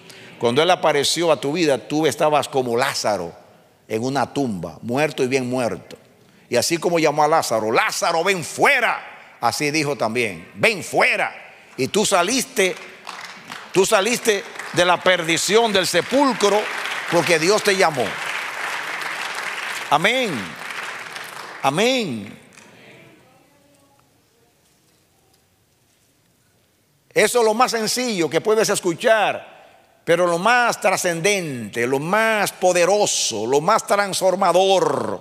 Cuando Él apareció a tu vida, tú estabas como Lázaro en una tumba, muerto y bien muerto. Y así como llamó a Lázaro, Lázaro, ven fuera. Así dijo también, ven fuera. Y tú saliste, tú saliste de la perdición del sepulcro porque Dios te llamó. Amén. Amén. Eso es lo más sencillo que puedes escuchar pero lo más trascendente, lo más poderoso, lo más transformador,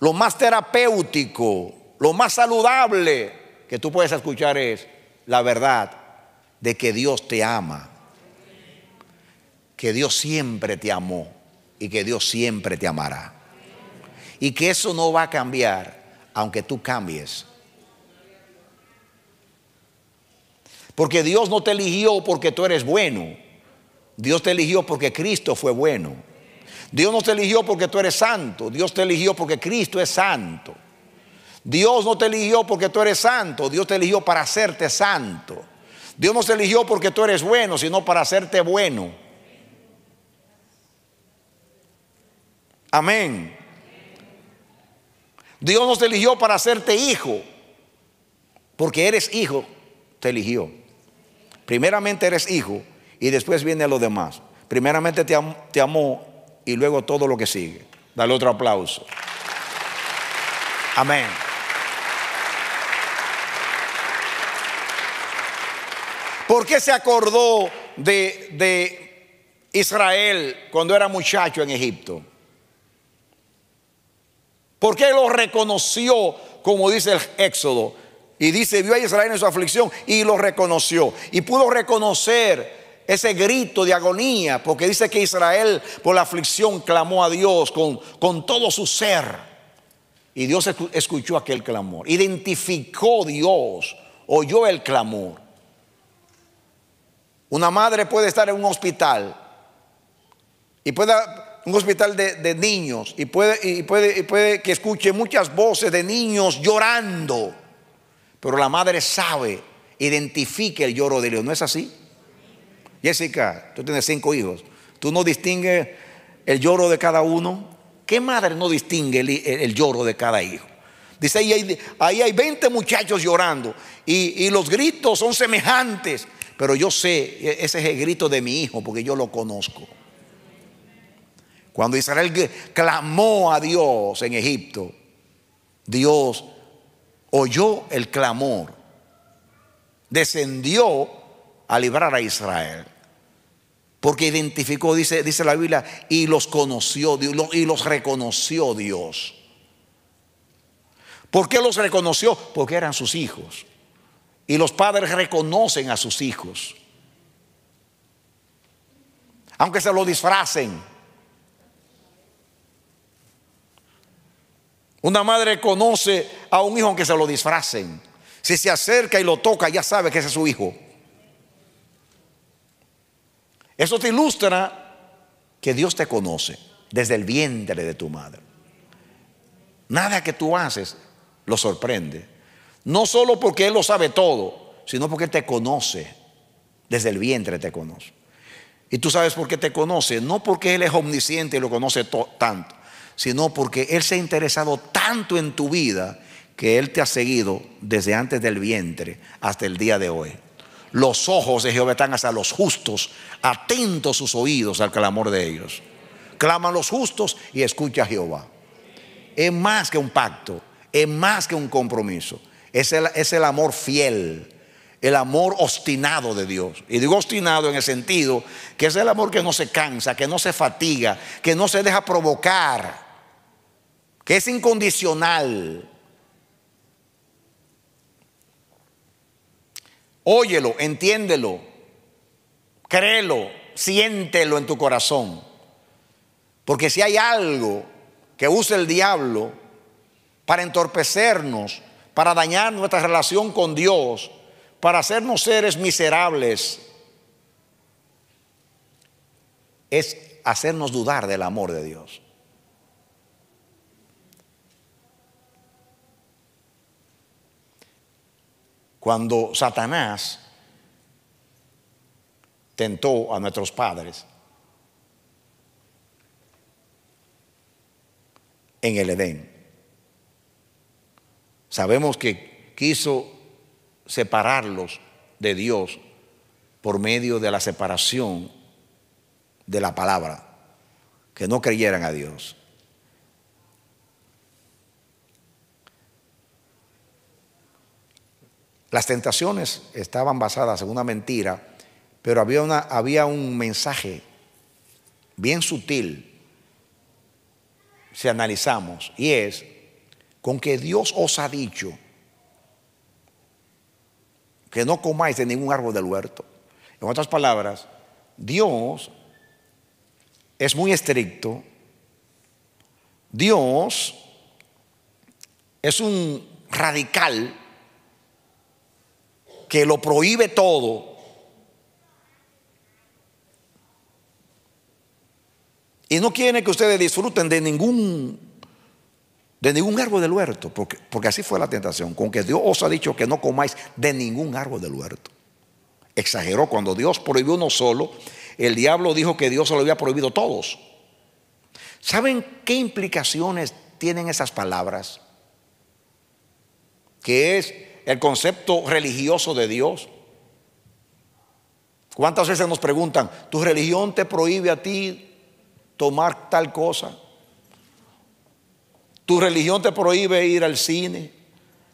lo más terapéutico, lo más saludable que tú puedes escuchar es la verdad de que Dios te ama, que Dios siempre te amó y que Dios siempre te amará. Y que eso no va a cambiar aunque tú cambies. Porque Dios no te eligió porque tú eres bueno. Dios te eligió porque Cristo fue bueno. Dios no te eligió porque tú eres santo. Dios te eligió porque Cristo es santo. Dios no te eligió porque tú eres santo. Dios te eligió para hacerte santo. Dios no te eligió porque tú eres bueno, sino para hacerte bueno. Amén. Dios no te eligió para hacerte hijo. Porque eres hijo, te eligió. Primeramente eres hijo y después viene lo demás. Primeramente te, amó y luego todo lo que sigue. Dale otro aplauso. Amén. ¿Por qué se acordó de, de, Israel cuando era muchacho en Egipto? ¿Por qué lo reconoció, como dice el Éxodo? Y dice, vio a Israel en su aflicción y lo reconoció. Y pudo reconocer ese grito de agonía, porque dice que Israel por la aflicción clamó a Dios con, con todo su ser. Y Dios escuchó aquel clamor, identificó Dios, oyó el clamor. Una madre puede estar en un hospital y puede un hospital de, niños y puede, puede, y puede que escuche muchas voces de niños llorando, pero la madre sabe, identifica el lloro de Dios, ¿no es así? Jessica, tú tienes cinco hijos. Tú no distingues el lloro de cada uno. ¿Qué madre no distingue el, lloro de cada hijo? Dice, ahí hay, hay 20 muchachos llorando y, y los gritos son semejantes. Pero yo sé, e, ese es el grito de mi hijo porque yo lo conozco. Cuando Israel clamó a Dios en Egipto, Dios oyó el clamor, descendió a librar a Israel. Porque identificó, dice, dice la Biblia, y los conoció y los reconoció Dios. ¿Por qué los reconoció? Porque eran sus hijos. Y los padres reconocen a sus hijos. Aunque se lo disfracen. Una madre conoce a un hijo aunque se lo disfracen. Si se acerca y lo toca, ya sabe que ese es su hijo. Eso te ilustra que Dios te conoce desde el vientre de tu madre. Nada que tú haces lo sorprende. No solo porque Él lo sabe todo, sino porque Él te conoce. Desde el vientre te conoce. Y tú sabes por qué te conoce. No porque Él es omnisciente y lo conoce tanto, sino porque Él se ha interesado tanto en tu vida que Él te ha seguido desde antes del vientre hasta el día de hoy. Los ojos de Jehová están hasta los justos, atentos sus oídos al clamor de ellos. Claman los justos y escucha a Jehová. Es más que un pacto, es más que un compromiso. Es el, es el amor fiel, el amor obstinado de Dios. Y digo obstinado en el sentido que es el amor que no se cansa, que no se fatiga, que no se deja provocar, que es incondicional Óyelo, entiéndelo, créelo, siéntelo en tu corazón. Porque si hay algo que usa el diablo para entorpecernos, para dañar nuestra relación con Dios, para hacernos seres miserables, es hacernos dudar del amor de Dios. Cuando Satanás tentó a nuestros padres en el Edén. Sabemos que quiso separarlos de Dios por medio de la separación de la palabra, que no creyeran a Dios. Las tentaciones estaban basadas en una mentira, pero había, un mensaje bien sutil, si analizamos, y es con que Dios os ha dicho que no comáis de ningún árbol del huerto. En otras palabras, Dios es muy estricto. Dios es un radical que lo prohíbe todo, y no quiere que ustedes disfruten de ningún, de ningún árbol del huerto, porque, porque así fue la tentación, con que Dios os ha dicho que no comáis de ningún árbol del huerto. Exageró, cuando Dios prohibió uno solo, el diablo dijo que Dios se lo había prohibido a todos. ¿Saben qué implicaciones tienen esas palabras? Que es el concepto religioso de Dios. ¿Cuántas veces nos preguntan, tu religión te prohíbe a ti tomar tal cosa? Tu religión te prohíbe ir al cine.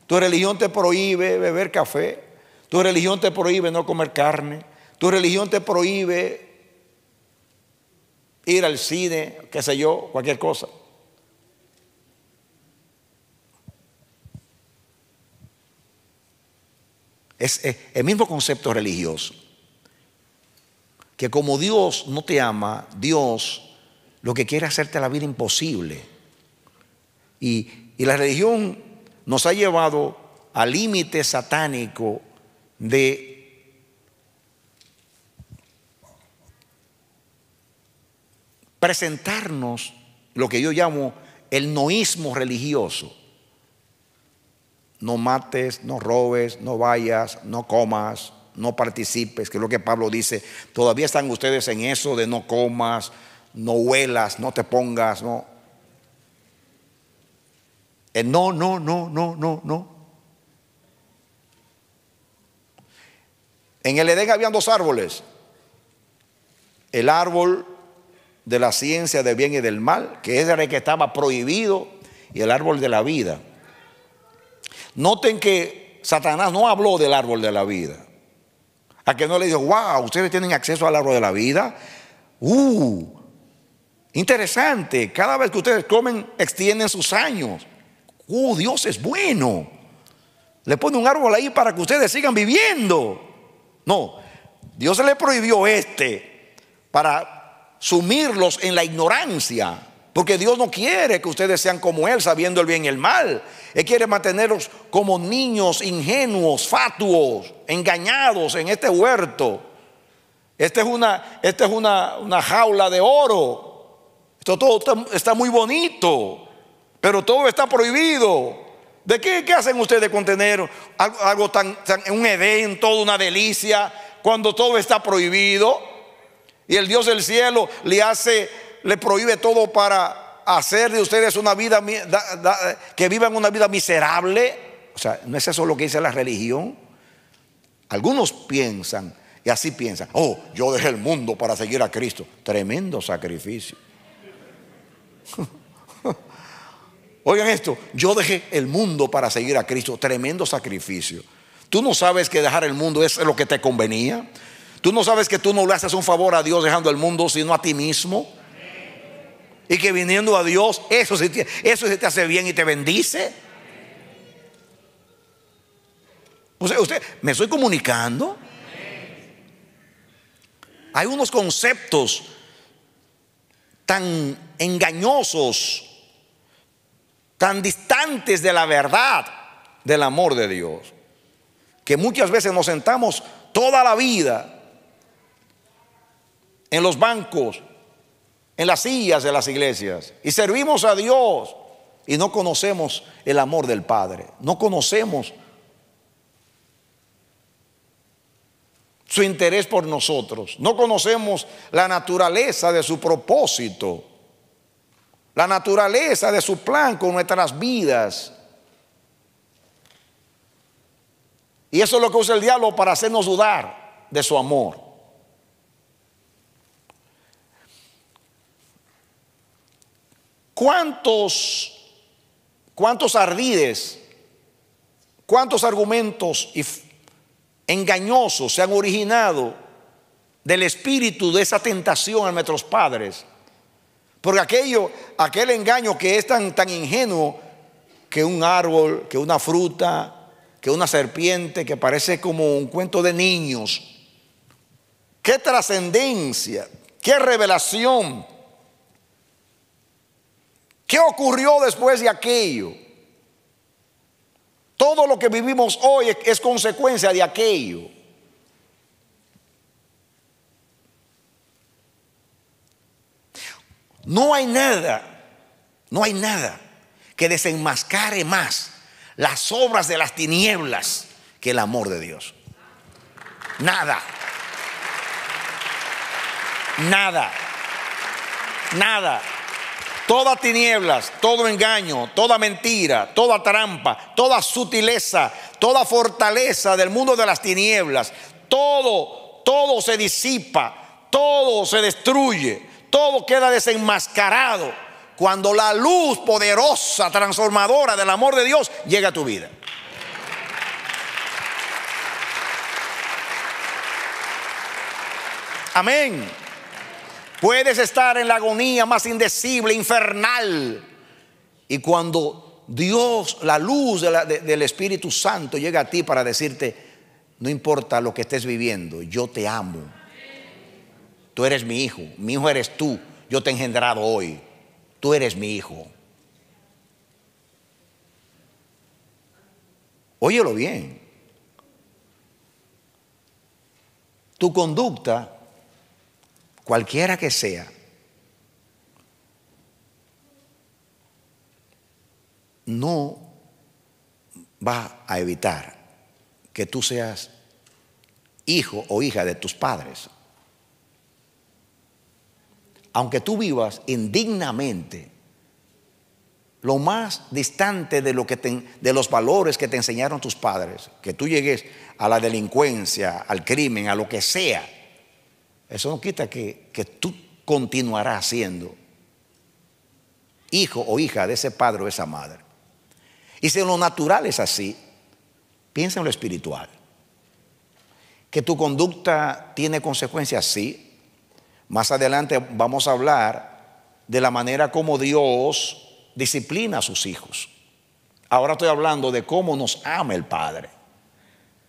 Tu religión te prohíbe beber café. Tu religión te prohíbe no comer carne. Tu religión te prohíbe ir al cine, qué sé yo, cualquier cosa. Es eh, el mismo concepto religioso. Que como Dios no te ama, Dios lo que quiere es hacerte la vida imposible. Y, y la religión nos ha llevado al límite satánico de presentarnos lo que yo llamo el noísmo religioso no mates, no robes, no vayas, no comas, no participes, que es lo que Pablo dice. Todavía están ustedes en eso de no comas, no huelas, no te pongas, no. Eh, no, no, no, no, no, no. En el Edén habían dos árboles. El árbol de la ciencia del bien y del mal, que es el que estaba prohibido, y el árbol de la vida Noten que Satanás no habló del árbol de la vida. A que no le dijo, wow, ustedes tienen acceso al árbol de la vida. Uh, interesante. Cada vez que ustedes comen, extienden sus años. Uh, Dios es bueno. Le pone un árbol ahí para que ustedes sigan viviendo. No, Dios le prohibió este para sumirlos en la ignorancia. Porque Dios no quiere que ustedes sean como Él, sabiendo el bien y el mal. Él quiere mantenerlos como niños ingenuos, fatuos, engañados en este huerto. Esta es una, esta es una, jaula de oro. Esto todo está, muy bonito, pero todo está prohibido. ¿De qué, hacen ustedes con tener algo, tan, un evento, una delicia, cuando todo está prohibido? Y el Dios del cielo le hace le prohíbe todo para hacer de ustedes una vida, que vivan una vida miserable. O sea, ¿no es eso lo que dice la religión? Algunos piensan, y así piensan, oh, yo dejé el mundo para seguir a Cristo. Tremendo sacrificio. <laughs> Oigan esto, yo dejé el mundo para seguir a Cristo. Tremendo sacrificio. Tú no sabes que dejar el mundo es lo que te convenía. Tú no sabes que tú no le haces un favor a Dios dejando el mundo, sino a ti mismo. Y que viniendo a Dios, eso se te, eso te hace bien y te bendice. usted, ¿me estoy comunicando? Hay unos conceptos tan engañosos, tan distantes de la verdad, del amor de Dios, que muchas veces nos sentamos toda la vida en los bancos en las sillas de las iglesias y servimos a Dios y no conocemos el amor del Padre, no conocemos su interés por nosotros, no conocemos la naturaleza de su propósito, la naturaleza de su plan con nuestras vidas. Y eso es lo que usa el diablo para hacernos dudar de su amor. ¿Cuántos, ardides, cuántos argumentos engañosos se han originado del espíritu de esa tentación a nuestros padres? Porque aquello, aquel engaño que es tan, tan ingenuo que un árbol, que una fruta, que una serpiente, que parece como un cuento de niños. ¿Qué trascendencia? ¿Qué revelación? ¿Qué ocurrió después de aquello? Todo lo que vivimos hoy es, consecuencia de aquello. No hay nada, no hay nada que desenmascare más las obras de las tinieblas que el amor de Dios. Nada. Nada. Nada. Todas tinieblas, todo engaño, toda mentira, toda trampa, toda sutileza, toda fortaleza del mundo de las tinieblas, todo, todo se disipa, todo se destruye, todo queda desenmascarado cuando la luz poderosa, transformadora del amor de Dios llega a tu vida. Amén. Puedes estar en la agonía más indecible, infernal. Y cuando Dios, la luz del Espíritu Santo llega a ti para decirte, no importa lo que estés viviendo, yo te amo. Tú eres mi hijo, mi hijo eres tú, yo te he engendrado hoy, tú eres mi hijo. Óyelo bien. Tu conducta cualquiera que sea, no va a evitar que tú seas hijo o hija de tus padres. Aunque tú vivas indignamente, lo más distante de, lo que de los valores que te enseñaron tus padres, que tú llegues a la delincuencia, al crimen, a lo que sea, eso no quita que, tú continuarás siendo hijo o hija de ese padre o esa madre. Y si en lo natural es así, piensa en lo espiritual. Que tu conducta tiene consecuencias, sí. Más adelante vamos a hablar de la manera como Dios disciplina a sus hijos. Ahora estoy hablando de cómo nos ama el Padre.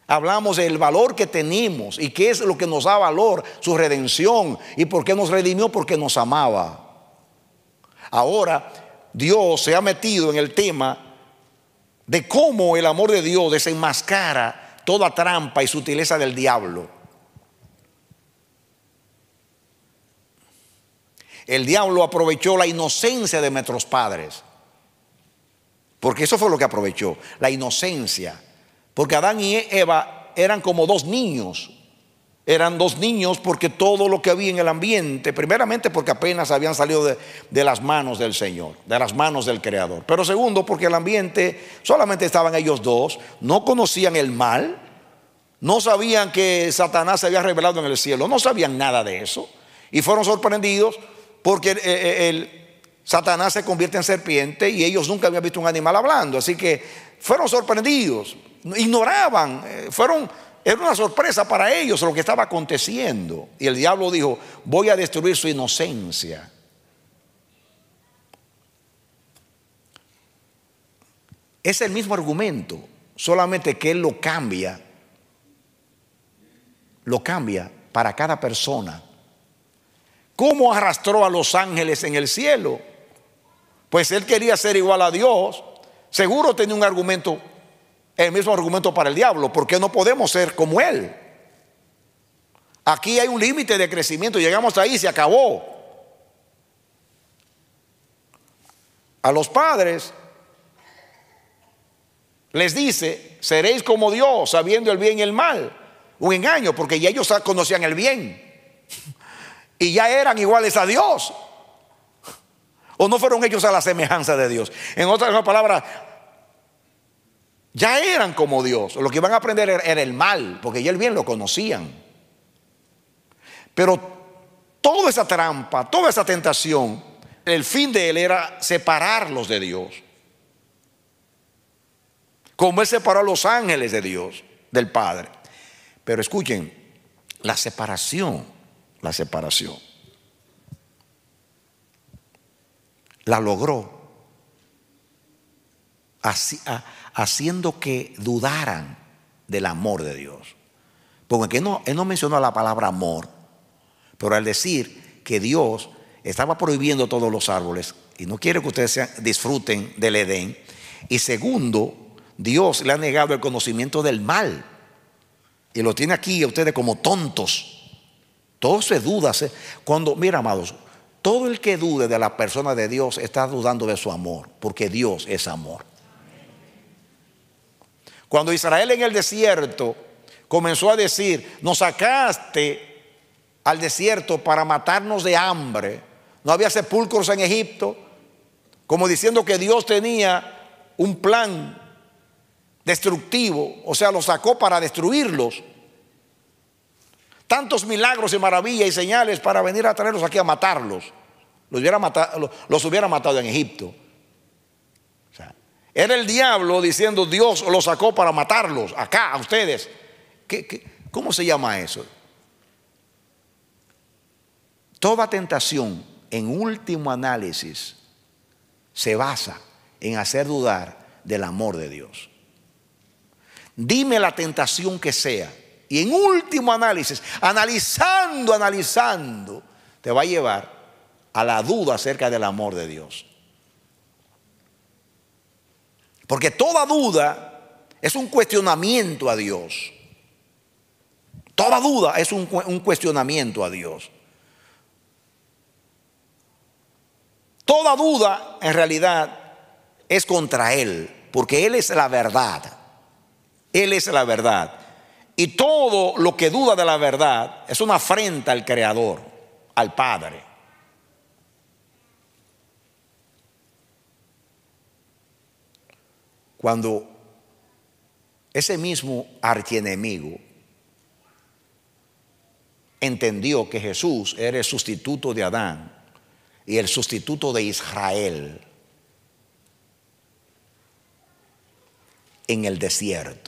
Hablamos del valor que tenemos y qué es lo que nos da valor, su redención y por qué nos redimió, porque nos amaba. Ahora Dios se ha metido en el tema de cómo el amor de Dios desenmascara toda trampa y sutileza del diablo. El diablo aprovechó la inocencia de nuestros padres, porque eso fue lo que aprovechó, la inocencia. Porque Adán y Eva eran como dos niños. Eran dos niños porque todo lo que había en el ambiente, primeramente porque apenas habían salido de, las manos del Señor, de las manos del Creador. Pero segundo, porque el ambiente solamente estaban ellos dos, no conocían el mal, no sabían que Satanás se había revelado en el cielo, no sabían nada de eso. Y fueron sorprendidos porque eh, eh, el Satanás se convierte en serpiente y ellos nunca habían visto un animal hablando. Así que fueron sorprendidos, ignoraban, eh, fueron, era una sorpresa para ellos lo que estaba aconteciendo. Y el diablo dijo, voy a destruir su inocencia. Es el mismo argumento, solamente que él lo cambia, lo cambia para cada persona. ¿Cómo arrastró a los ángeles en el cielo? Pues él quería ser igual a Dios Seguro tenía un argumento, el mismo argumento para el diablo, porque no podemos ser como él. Aquí hay un límite de crecimiento, llegamos ahí, se acabó. A los padres les dice, seréis como Dios, sabiendo el bien y el mal. Un engaño, porque ya ellos conocían el bien. <laughs> Y ya eran iguales a Dios. ¿O no fueron ellos a la semejanza de Dios? En otras palabras, ya eran como Dios. Lo que iban a aprender era el mal, porque ya el bien lo conocían. Pero toda esa trampa, toda esa tentación, el fin de él era separarlos de Dios. Como él separó a los ángeles de Dios, del Padre. Pero escuchen, la separación, la separación. la logró haciendo que dudaran del amor de Dios. Porque él no, mencionó la palabra amor, pero al decir que Dios estaba prohibiendo todos los árboles y no quiere que ustedes disfruten del Edén, y segundo, Dios le ha negado el conocimiento del mal y lo tiene aquí a ustedes como tontos. Todo se duda. ¿eh? Cuando, mira, amados, todo el que dude de la persona de Dios está dudando de su amor, porque Dios es amor. Cuando Israel en el desierto comenzó a decir, nos sacaste al desierto para matarnos de hambre, no había sepulcros en Egipto, como diciendo que Dios tenía un plan destructivo, o sea, los sacó para destruirlos. Tantos milagros y maravillas y señales para venir a traerlos aquí a matarlos. Los hubiera, matado, los matado en Egipto. era el diablo diciendo Dios los sacó para matarlos acá, a ustedes. cómo se llama eso? Toda tentación, en último análisis, se basa en hacer dudar del amor de Dios. Dime la tentación que sea y en último análisis, analizando, analizando, te va a llevar a la duda acerca del amor de Dios. Porque toda duda es un cuestionamiento a Dios. Toda duda es un, cuestionamiento a Dios. Toda duda en realidad es contra Él, porque Él es la verdad. Él es la verdad. Y todo lo que duda de la verdad es una afrenta al Creador, al Padre. Cuando ese mismo archienemigo entendió que Jesús era el sustituto de Adán y el sustituto de Israel en el desierto.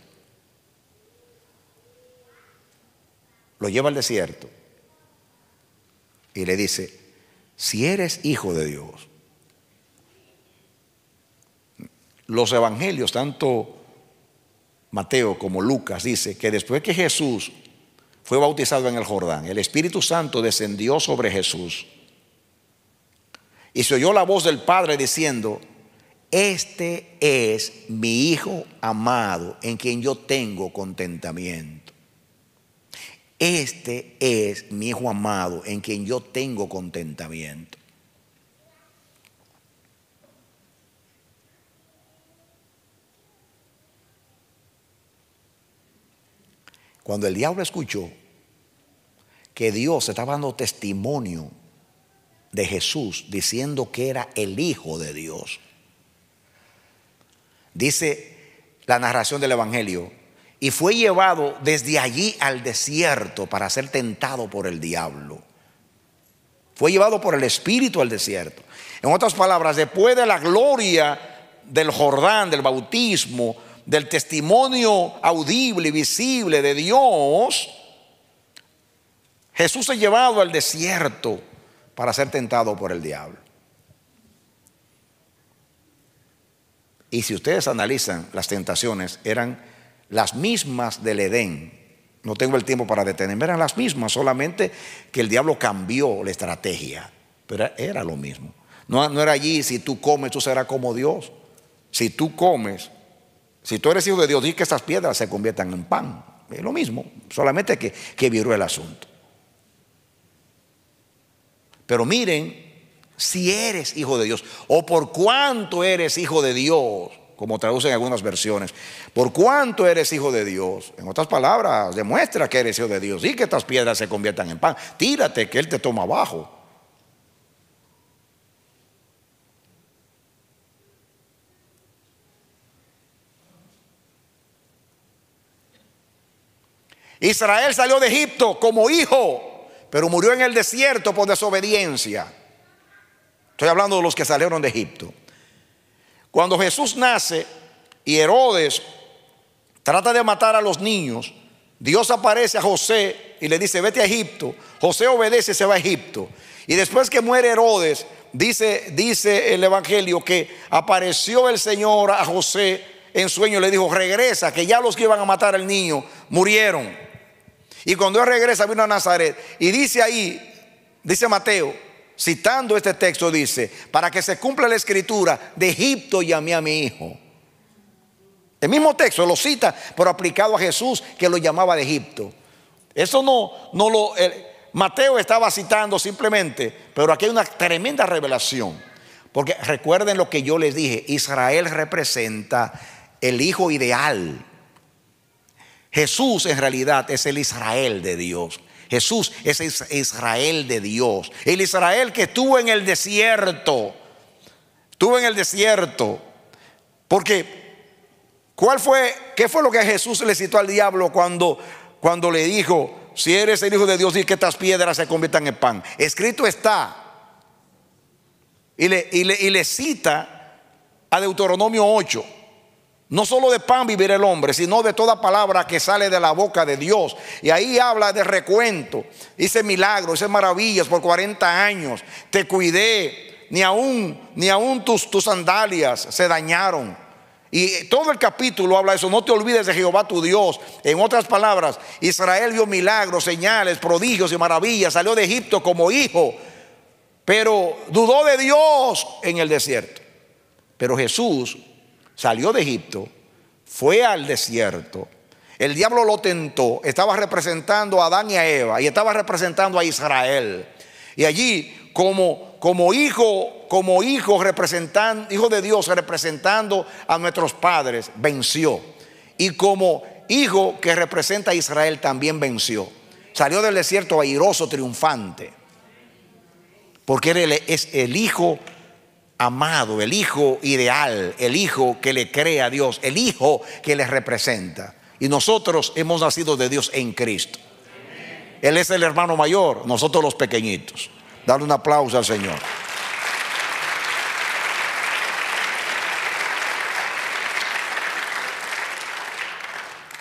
lo lleva al desierto y le dice, si eres hijo de Dios, los evangelios, tanto Mateo como Lucas, dice que después que Jesús fue bautizado en el Jordán, el Espíritu Santo descendió sobre Jesús y se oyó la voz del Padre diciendo, este es mi Hijo amado en quien yo tengo contentamiento. Este es mi Hijo amado en quien yo tengo contentamiento. Cuando el diablo escuchó que Dios estaba dando testimonio de Jesús diciendo que era el Hijo de Dios, dice la narración del Evangelio y fue llevado desde allí al desierto para ser tentado por el diablo. Fue llevado por el Espíritu al desierto. En otras palabras, después de la gloria del Jordán, del bautismo, del testimonio audible y visible de Dios, Jesús ha llevado al desierto para ser tentado por el diablo. Y si ustedes analizan las tentaciones, eran las mismas del Edén. No tengo el tiempo para detenerme, eran las mismas, solamente que el diablo cambió la estrategia, pero era lo mismo. No, no era allí, si tú comes, tú serás como Dios. Si tú comes, si tú eres hijo de Dios, di que estas piedras se conviertan en pan. Es lo mismo, solamente que, que viró el asunto. Pero miren, si eres hijo de Dios, o por cuánto eres hijo de Dios, como traducen algunas versiones. Por cuánto eres hijo de Dios, en otras palabras, demuestra que eres hijo de Dios y que estas piedras se conviertan en pan. Tírate que Él te toma abajo. Israel salió de Egipto como hijo, pero murió en el desierto por desobediencia. Estoy hablando de los que salieron de Egipto. Cuando Jesús nace y Herodes trata de matar a los niños, Dios aparece a José y le dice, vete a Egipto. José obedece y se va a Egipto. Y después que muere Herodes, dice, dice el Evangelio que apareció el Señor a José en sueño y le dijo, regresa, que ya los que iban a matar al niño murieron. Y cuando él regresa, vino a Nazaret. Y dice ahí, dice Mateo, citando este texto, dice, para que se cumpla la escritura, de Egipto llamé a mi hijo. El mismo texto lo cita, pero aplicado a Jesús que lo llamaba de Egipto. Eso no, no lo... Mateo estaba citando simplemente, pero aquí hay una tremenda revelación. Porque recuerden lo que yo les dije, Israel representa el hijo ideal. Jesús en realidad es el Israel de Dios. Jesús es Israel de Dios. El Israel que estuvo en el desierto. Estuvo en el desierto. Porque, ¿cuál fue, qué fue lo que Jesús le citó al diablo cuando, cuando le dijo, si eres el Hijo de Dios, y que estas piedras se conviertan en pan? Escrito está. Y le, y le cita a Deuteronomio 8. No solo de pan vivir el hombre, sino de toda palabra que sale de la boca de Dios. Y ahí habla de recuento, dice milagros, dice maravillas por 40 años. Te cuidé, ni aún, ni aún tus, tus sandalias se dañaron. Y todo el capítulo habla de eso. No te olvides de Jehová tu Dios. En otras palabras, Israel vio milagros, señales, prodigios y maravillas. Salió de Egipto como hijo. Pero dudó de Dios en el desierto. Pero Jesús salió de Egipto, fue al desierto, el diablo lo tentó, estaba representando a Adán y a Eva y estaba representando a Israel. Y allí como, como hijo, como hijo representando, hijo de Dios representando a nuestros padres, venció. Y como hijo que representa a Israel también venció. Salió del desierto airoso, triunfante. Porque él es el hijo amado, el hijo ideal, el hijo que le crea a Dios, el hijo que le representa. Y nosotros hemos nacido de Dios en Cristo. Él es el hermano mayor, nosotros los pequeñitos. Dale un aplauso al Señor.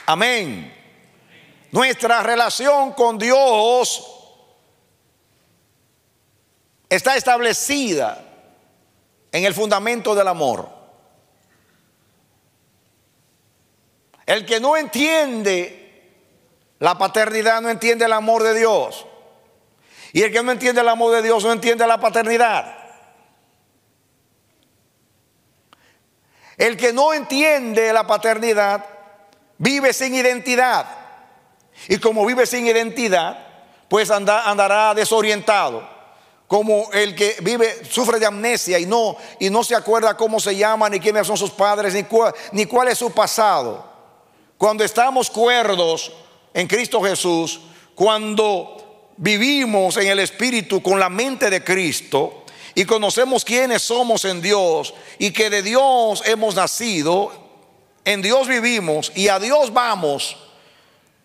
Amén. Nuestra relación con Dios está establecida en el fundamento del amor. El que no entiende la paternidad no entiende el amor de Dios. Y el que no entiende el amor de Dios no entiende la paternidad. El que no entiende la paternidad vive sin identidad. Y como vive sin identidad, pues andará desorientado como el que vive, sufre de amnesia y no, y no se acuerda cómo se llama, ni quiénes son sus padres, ni, cuál, ni cuál es su pasado. Cuando estamos cuerdos en Cristo Jesús, cuando vivimos en el Espíritu con la mente de Cristo y conocemos quiénes somos en Dios y que de Dios hemos nacido, en Dios vivimos y a Dios vamos,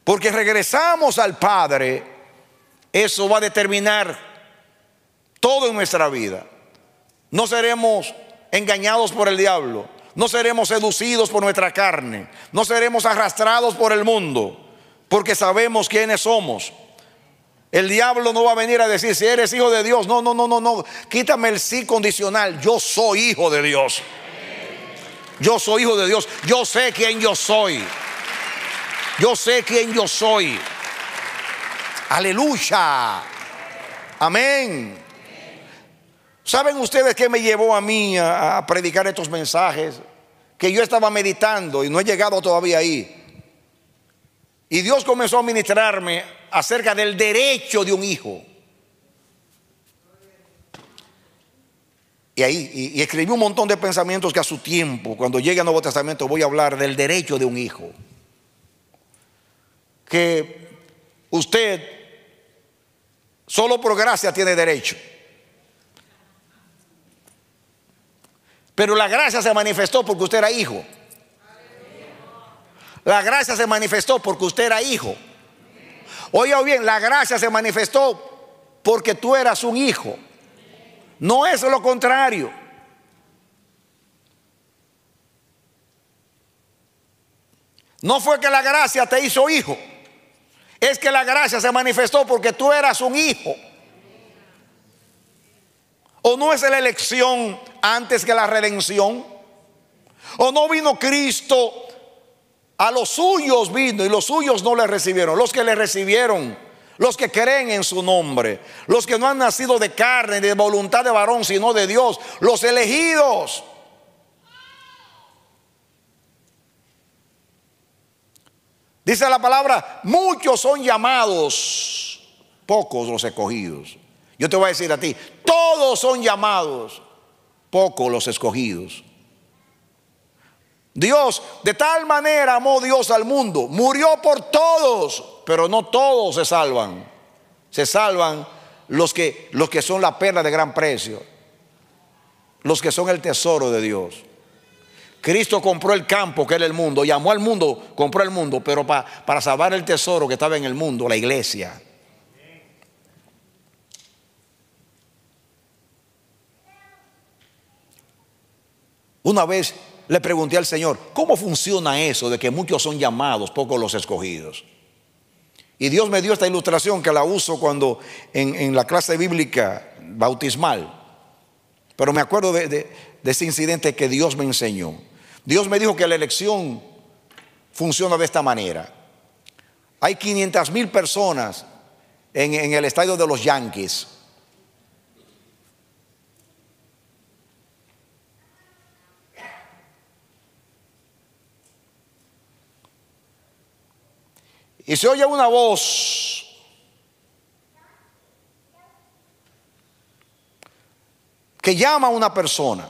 porque regresamos al Padre, eso va a determinar todo en nuestra vida. No seremos engañados por el diablo, no seremos seducidos por nuestra carne, no seremos arrastrados por el mundo, porque sabemos quiénes somos. El diablo no va a venir a decir si eres hijo de Dios. No, no, no, no, no. Quítame el sí condicional. Yo soy hijo de Dios. Yo soy hijo de Dios. Yo sé quién yo soy. Yo sé quién yo soy. Aleluya. Amén. ¿Saben ustedes qué me llevó a mí a, predicar estos mensajes? Que yo estaba meditando y no he llegado todavía ahí. Y Dios comenzó a ministrarme acerca del derecho de un hijo. Y ahí, y, y escribí un montón de pensamientos que a su tiempo, cuando llegue al Nuevo Testamento, voy a hablar del derecho de un hijo. Que usted solo por gracia tiene derecho. Pero la gracia se manifestó porque usted era hijo. La gracia se manifestó porque usted era hijo. Oiga bien, la gracia se manifestó porque tú eras un hijo. No es lo contrario. No fue que la gracia te hizo hijo. Es que la gracia se manifestó porque tú eras un hijo. ¿O no es la elección antes que la redención? ¿O no vino Cristo a los suyos vino y los suyos no le recibieron? Los que le recibieron, los que creen en su nombre, los que no han nacido de carne de voluntad de varón, sino de Dios, los elegidos. Dice la palabra, muchos son llamados, pocos los escogidos. Yo te voy a decir a ti, todos son llamados, pocos los escogidos. Dios, de tal manera amó Dios al mundo, murió por todos, pero no todos se salvan. Se salvan los que, los que son la perla de gran precio, los que son el tesoro de Dios. Cristo compró el campo que era el mundo, llamó al mundo, compró el mundo, pero para salvar el tesoro que estaba en el mundo, la iglesia. Una vez le pregunté al Señor, ¿cómo funciona eso de que muchos son llamados, pocos los escogidos? Y Dios me dio esta ilustración que la uso cuando en, la clase bíblica bautismal. Pero me acuerdo de, ese incidente que Dios me enseñó. Dios me dijo que la elección funciona de esta manera. Hay 500 mil personas en, en, el estadio de los Yankees. Y se oye una voz. que llama a una persona.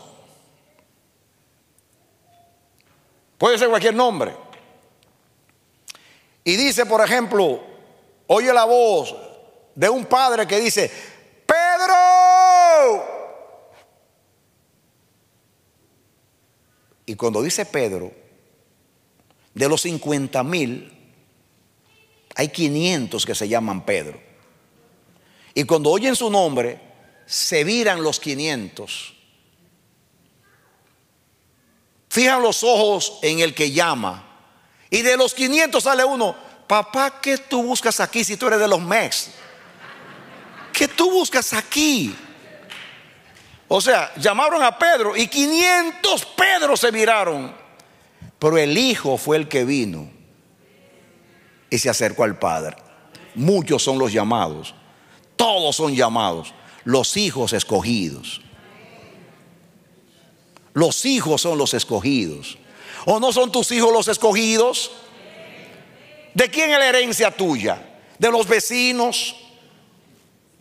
Puede ser cualquier nombre. Y dice, por ejemplo, oye la voz de un padre que dice, Pedro. Y cuando dice Pedro, de los 50 mil, hay 500 que se llaman Pedro. Y cuando oyen su nombre, se viran los 500. Fijan los ojos en el que llama. Y de los 500 sale uno, papá, ¿qué tú buscas aquí si tú eres de los MEX? ¿Qué tú buscas aquí? O sea, llamaron a Pedro y 500 Pedro se miraron. Pero el hijo fue el que vino y se acercó al Padre. Muchos son los llamados. Todos son llamados. Los hijos escogidos. Los hijos son los escogidos. ¿O no son tus hijos los escogidos? ¿De quién es la herencia tuya? ¿De los vecinos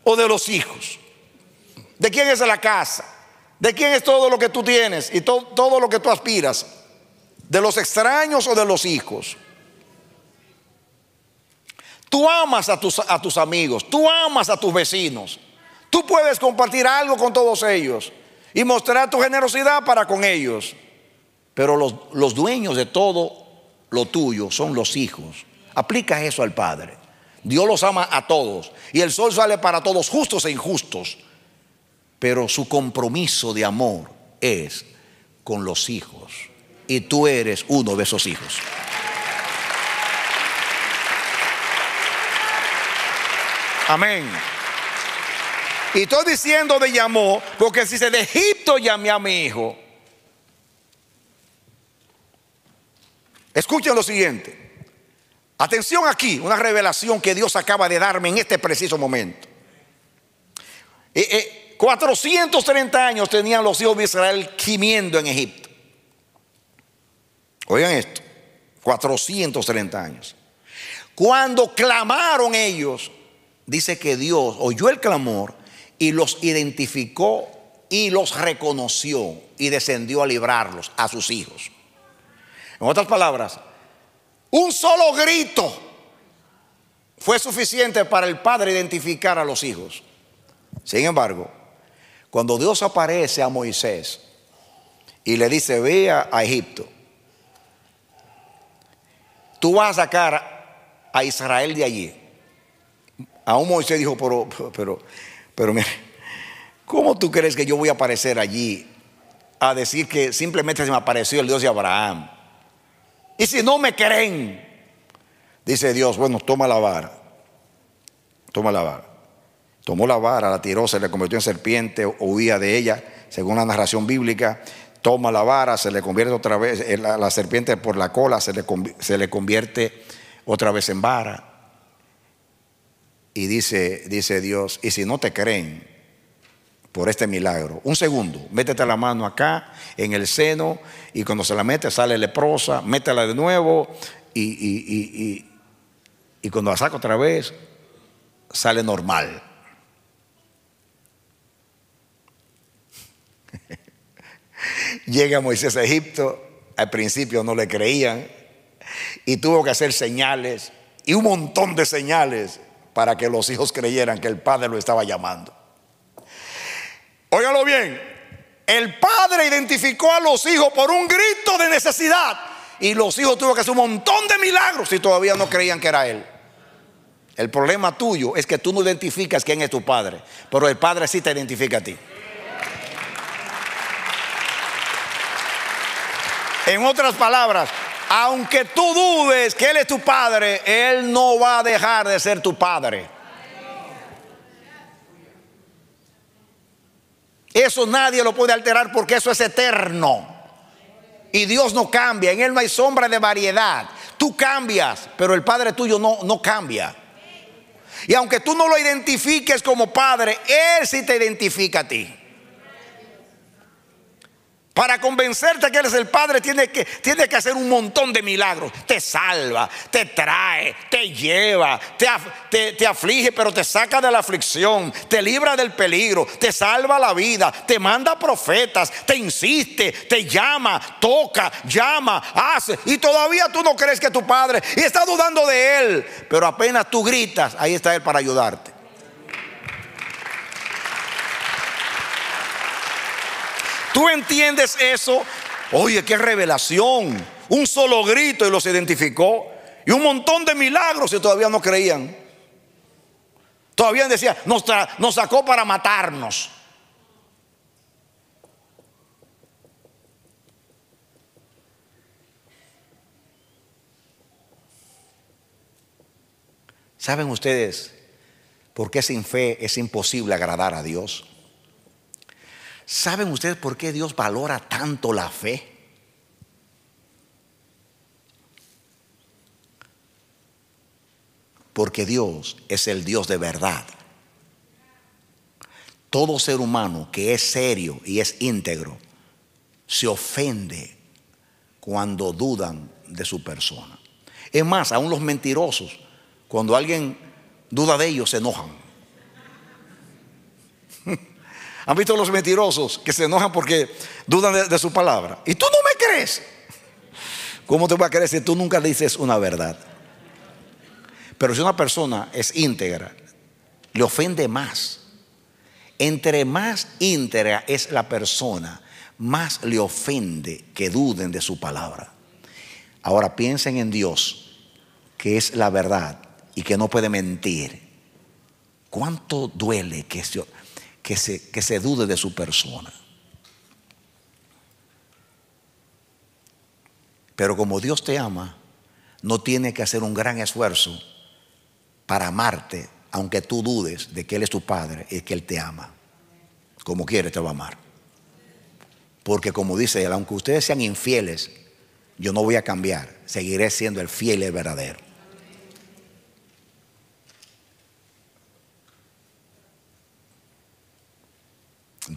o de los hijos? ¿De quién es la casa? ¿De quién es todo lo que tú tienes y todo lo que tú aspiras? ¿De los extraños o de los hijos? Tú amas a tus, amigos, tú amas a tus vecinos. Tú puedes compartir algo con todos ellos y mostrar tu generosidad para con ellos. Pero los, los dueños de todo lo tuyo son los hijos. Aplica eso al Padre. Dios los ama a todos y el sol sale para todos, justos e injustos. Pero su compromiso de amor es con los hijos. Y tú eres uno de esos hijos. Amén. Y estoy diciendo de llamó, porque si se de Egipto llamé a mi hijo. Escuchen lo siguiente. Atención aquí, una revelación que Dios acaba de darme en este preciso momento. 430 eh, eh, años tenían los hijos de Israel gimiendo en Egipto. Oigan esto, 430 años. Cuando clamaron ellos, dice que Dios oyó el clamor y los identificó y los reconoció y descendió a librarlos a sus hijos. En otras palabras, un solo grito fue suficiente para el padre identificar a los hijos. Sin embargo, cuando Dios aparece a Moisés y le dice, ve a Egipto, tú vas a sacar a Israel de allí. Aún Moisés dijo, pero, pero, pero mire, ¿cómo tú crees que yo voy a aparecer allí a decir que simplemente se me apareció el Dios de Abraham? Y si no me creen, dice Dios, bueno, toma la vara, toma la vara. Tomó la vara, la tiró, se le convirtió en serpiente, huía de ella, según la narración bíblica. Toma la vara, se le convierte otra vez, eh, la, la serpiente por la cola se se le convierte otra vez en vara. Y dice, dice Dios, y si no te creen por este milagro, un segundo, métete la mano acá, en el seno, y cuando se la mete sale leprosa, métela de nuevo, y, y, y cuando la saca otra vez, sale normal. <laughs> Llega Moisés a Egipto, al principio no le creían, y tuvo que hacer señales, y un montón de señales para que los hijos creyeran que el padre lo estaba llamando. Óigalo bien, el padre identificó a los hijos por un grito de necesidad y los hijos tuvieron que hacer un montón de milagros y todavía no creían que era él. El problema tuyo es que tú no identificas quién es tu padre, pero el padre sí te identifica a ti. En otras palabras, aunque tú dudes que Él es tu padre, Él no va a dejar de ser tu padre. Eso nadie lo puede alterar porque eso es eterno. Y Dios no cambia, en Él no hay sombra de variedad. Tú cambias, pero el Padre tuyo no, no cambia. Y aunque tú no lo identifiques como Padre, Él sí te identifica a ti. Para convencerte que eres el Padre, tienes que, que hacer un montón de milagros. Te salva, te trae, te lleva, te, te, aflige, pero te saca de la aflicción, te libra del peligro, te salva la vida, te manda profetas, te insiste, te llama, toca, llama, hace. Y todavía tú no crees que tu Padre y estás dudando de Él. Pero apenas tú gritas, ahí está Él para ayudarte. ¿Tú entiendes eso? Oye, qué revelación. Un solo grito y los identificó. Y un montón de milagros y todavía no creían. Todavía decía, nos, nos sacó para matarnos. ¿Saben ustedes por qué sin fe es imposible agradar a Dios? ¿Saben ustedes por qué Dios valora tanto la fe? Porque Dios es el Dios de verdad. Todo ser humano que es serio y es íntegro se ofende cuando dudan de su persona. Es más, aún los mentirosos, cuando alguien duda de ellos, se enojan. ¿Han visto los mentirosos que se enojan porque dudan de, su palabra? Y tú no me crees. ¿Cómo te voy a creer si tú nunca dices una verdad? Pero si una persona es íntegra, le ofende más. Entre más íntegra es la persona, más le ofende que duden de su palabra. Ahora piensen en Dios, que es la verdad y que no puede mentir. ¿Cuánto duele que Dios que se, que se dude de su persona. Pero como Dios te ama, no tiene que hacer un gran esfuerzo para amarte, aunque tú dudes de que Él es tu Padre y que Él te ama. Como quiere, te va a amar. Porque como dice Él, aunque ustedes sean infieles, yo no voy a cambiar, seguiré siendo el fiel y el verdadero.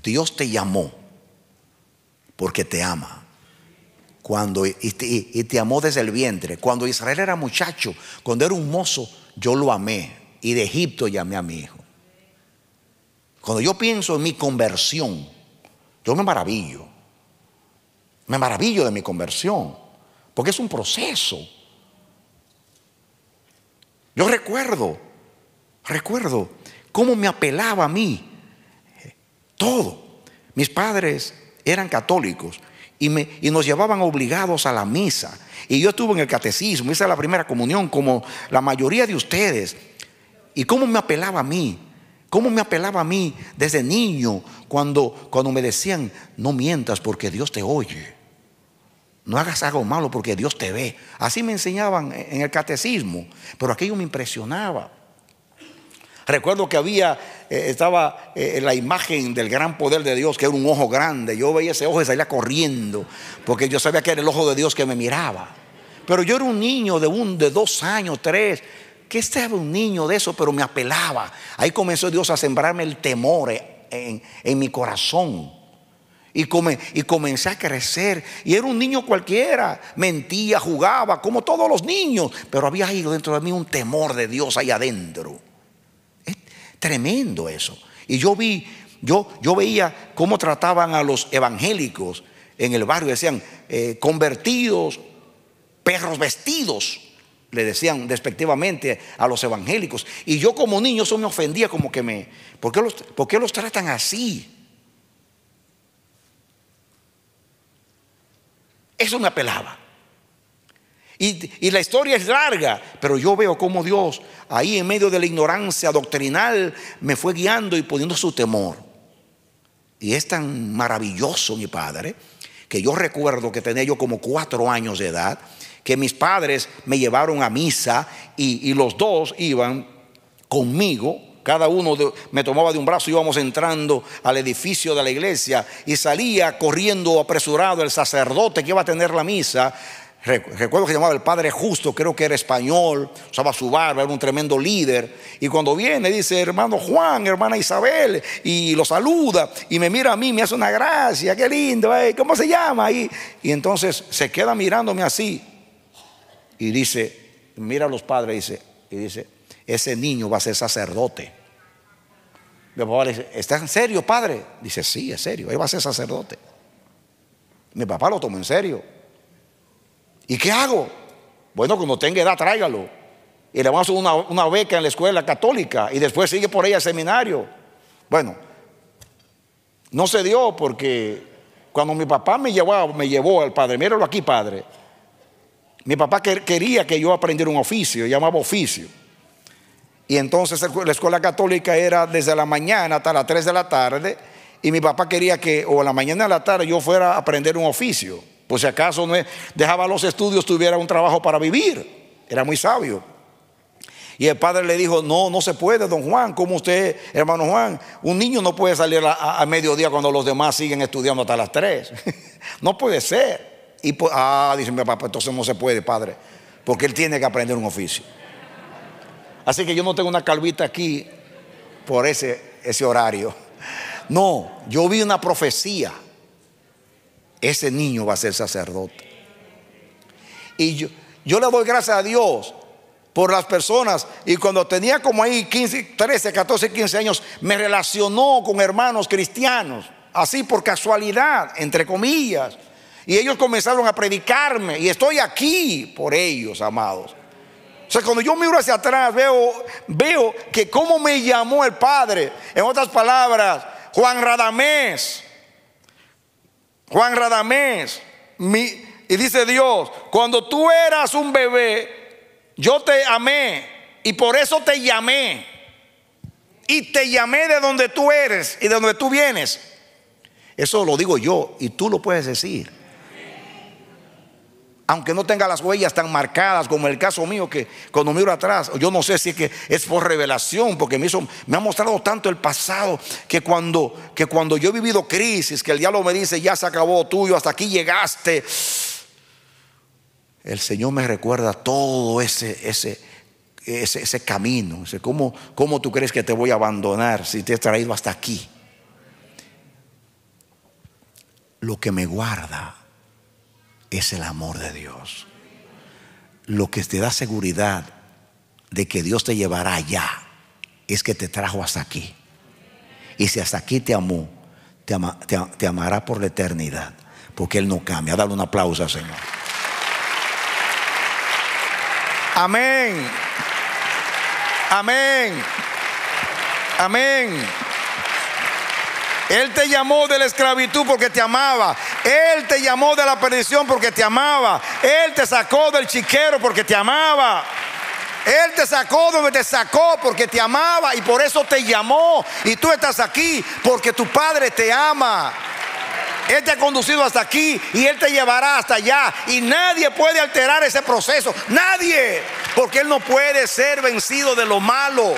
Dios te llamó porque te ama. Cuando, te, te amó desde el vientre. Cuando Israel era muchacho, cuando era un mozo, yo lo amé. Y de Egipto llamé a mi hijo. Cuando yo pienso en mi conversión, yo me maravillo. Me maravillo de mi conversión. Porque es un proceso. Yo recuerdo, recuerdo cómo me apelaba a mí todo. Mis padres eran católicos y, nos llevaban obligados a la misa. Y yo estuve en el catecismo, hice la primera comunión como la mayoría de ustedes. ¿Y cómo me apelaba a mí? ¿Cómo me apelaba a mí desde niño cuando, cuando me decían, no mientas porque Dios te oye? No hagas algo malo porque Dios te ve. Así me enseñaban en el catecismo, pero aquello me impresionaba. Recuerdo que había, eh, estaba eh, la imagen del gran poder de Dios, que era un ojo grande. Yo veía ese ojo y salía corriendo, porque yo sabía que era el ojo de Dios que me miraba. Pero yo era un niño de, un, de dos años, tres. ¿Qué estaba un niño de eso? Pero me apelaba. Ahí comenzó Dios a sembrarme el temor en, mi corazón. Y, come, y comencé a crecer. Y era un niño cualquiera. Mentía, jugaba, como todos los niños. Pero había ahí dentro de mí un temor de Dios ahí adentro. Tremendo eso. Y yo vi, yo, yo veía cómo trataban a los evangélicos en el barrio, decían, eh, convertidos, perros vestidos, le decían despectivamente a los evangélicos. Y yo como niño eso me ofendía, como que me, ¿por los, por qué los tratan así? Eso me apelaba. Y, la historia es larga, pero yo veo cómo Dios ahí en medio de la ignorancia doctrinal me fue guiando y poniendo su temor. Y es tan maravilloso mi padre que yo recuerdo que tenía yo como cuatro años de edad, que mis padres me llevaron a misa y, los dos iban conmigo cada uno me tomaba de un brazo, Y íbamos entrando al edificio de la iglesia y salía corriendo apresurado el sacerdote que iba a tener la misa Recuerdo que llamaba el padre justo, creo que era español, usaba su barba, era un tremendo líder. Y cuando viene dice, hermano Juan, hermana Isabel, y lo saluda y me mira a mí, me hace una gracia, qué lindo, eh, ¿cómo se llama? Y, y entonces se queda mirándome así y dice, mira a los padres dice, y dice, ese niño va a ser sacerdote. Mi papá le dice, ¿estás en serio, padre? Dice, sí, es serio, él va a ser sacerdote. Mi papá lo tomó en serio. ¿Y qué hago? Bueno, cuando tenga edad, tráigalo. Y le vamos a una, una beca en la escuela católica y después sigue por ahí al seminario. Bueno, no se dio porque cuando mi papá me llevó, me llevó al padre, míralo aquí, padre. Mi papá quería que yo aprendiera un oficio, llamaba oficio. Y entonces la escuela católica era desde la mañana hasta las 3 de la tarde. Y mi papá quería que o a la mañana de la tarde yo fuera a aprender un oficio si acaso no dejaba los estudios, tuviera un trabajo para vivir. Era muy sabio. Y el padre le dijo, no, no se puede, don Juan, como usted, hermano Juan, un niño no puede salir a, mediodía cuando los demás siguen estudiando hasta las 3. <laughs> no puede ser. Y pues, ah, dice mi papá, pues entonces no se puede, padre, porque él tiene que aprender un oficio. Así que yo no tengo una calvita aquí por ese, ese horario. No, yo vi una profecía ese niño va a ser sacerdote. Y yo, yo le doy gracias a Dios por las personas. Y cuando tenía como ahí 13, 14, 15 años, me relacionó con hermanos cristianos, así por casualidad, entre comillas. Y ellos comenzaron a predicarme y estoy aquí por ellos, amados. O sea, cuando yo miro hacia atrás, veo, veo que cómo me llamó el Padre. En otras palabras, Juan Radamés, Juan Radamés, y dice Dios, cuando tú eras un bebé, yo te amé y por eso te llamé. Y te llamé de donde tú eres y de donde tú vienes. Eso lo digo yo y tú lo puedes decir aunque no tenga las huellas tan marcadas como el caso mío, que cuando miro atrás, yo no sé si es que es por revelación, porque me, ha mostrado tanto el pasado, que cuando, yo he vivido crisis, que el diablo me dice, ya se acabó tuyo, hasta aquí llegaste, el Señor me recuerda todo ese, camino, ¿Cómo, ¿cómo tú crees que te voy a abandonar si te he traído hasta aquí? Lo que me guarda es el amor de Dios. Lo que te da seguridad de que Dios te llevará allá es que te trajo hasta aquí. Y si hasta aquí te amó, te, amará por la eternidad, porque Él no cambia. Dale un aplauso Señor. Amén. Amén. Amén. Él te llamó de la esclavitud porque te amaba. Él te llamó de la perdición porque te amaba. Él te sacó del chiquero porque te amaba. Él te sacó donde te sacó porque te amaba y por eso te llamó. Y tú estás aquí porque tu Padre te ama. Él te ha conducido hasta aquí y Él te llevará hasta allá. Y nadie puede alterar ese proceso. Nadie. Porque Él no puede ser vencido de lo malo.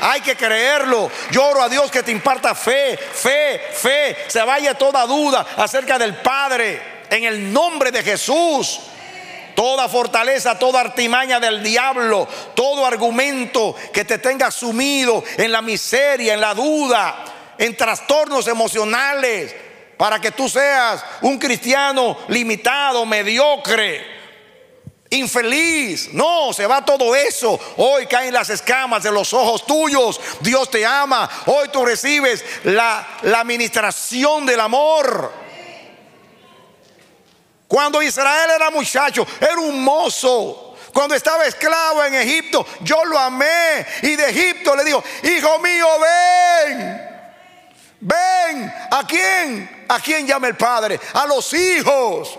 Hay que creerlo. Lloro a Dios que te imparta fe, fe, fe. Se vaya toda duda acerca del Padre. En el nombre de Jesús. Toda fortaleza, toda artimaña del diablo, todo argumento que te tenga sumido en la miseria, en la duda, en trastornos emocionales, para que tú seas un cristiano limitado, mediocre, Infeliz, no, se va todo eso. Hoy caen las escamas de los ojos tuyos. Dios te ama. Hoy tú recibes la, administración del amor. Cuando Israel era muchacho, era un mozo. Cuando estaba esclavo en Egipto, yo lo amé. Y de Egipto le digo, hijo mío, ven. Ven. ¿A quién? ¿A quién llama el Padre? A los hijos.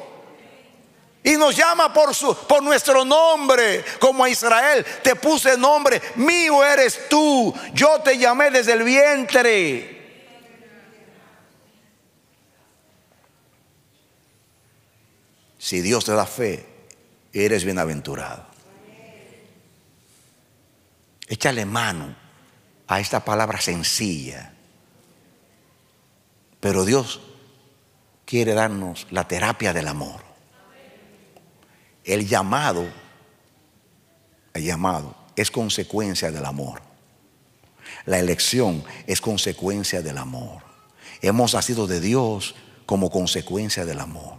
Y nos llama por, su, por nuestro nombre, como a Israel. Te puse nombre, mío eres tú. Yo te llamé desde el vientre. Si Dios te da fe, eres bienaventurado. Échale mano a esta palabra sencilla. Pero Dios quiere darnos la terapia del amor. El llamado, el llamado es consecuencia del amor. La elección es consecuencia del amor. Hemos nacido de Dios como consecuencia del amor.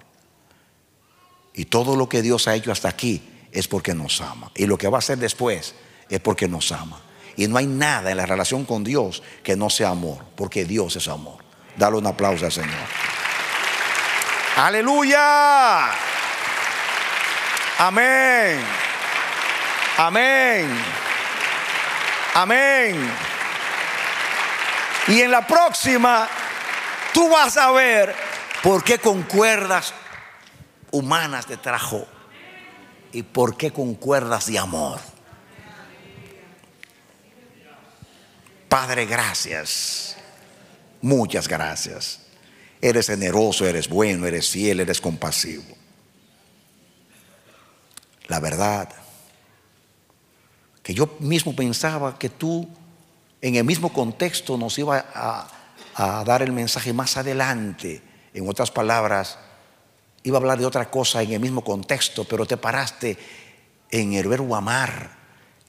Y todo lo que Dios ha hecho hasta aquí es porque nos ama. Y lo que va a hacer después es porque nos ama. Y no hay nada en la relación con Dios que no sea amor, porque Dios es amor. Dale un aplauso al Señor. Aleluya. Amén. Amén. Amén. Y en la próxima, tú vas a ver por qué con cuerdas humanas te trajo y por qué con cuerdas de amor. Padre, gracias. Muchas gracias. Eres generoso, eres bueno, eres fiel, eres compasivo la verdad. Que yo mismo pensaba que tú en el mismo contexto nos iba a, dar el mensaje más adelante. En otras palabras, iba a hablar de otra cosa en el mismo contexto, pero te paraste en el verbo amar,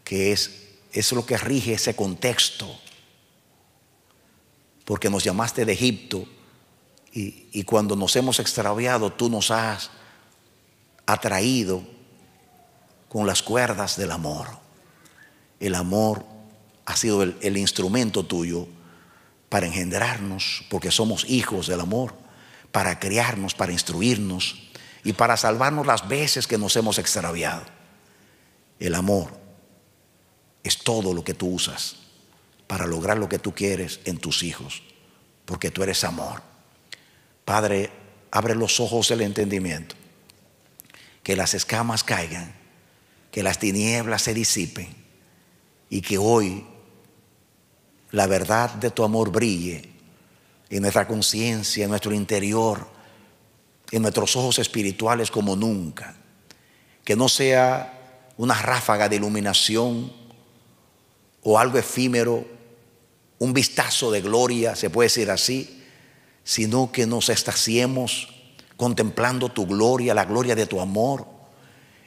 que es, lo que rige ese contexto. Porque nos llamaste de Egipto y, y cuando nos hemos extraviado, tú nos has atraído con las cuerdas del amor. El amor ha sido el, instrumento tuyo para engendrarnos, porque somos hijos del amor, para criarnos, para instruirnos y para salvarnos las veces que nos hemos extraviado. El amor es todo lo que tú usas para lograr lo que tú quieres en tus hijos, porque tú eres amor. Padre, abre los ojos del entendimiento, que las escamas caigan que las tinieblas se disipen y que hoy la verdad de tu amor brille en nuestra conciencia, en nuestro interior, en nuestros ojos espirituales como nunca. Que no sea una ráfaga de iluminación o algo efímero, un vistazo de gloria, se puede decir así, sino que nos estaciemos contemplando tu gloria, la gloria de tu amor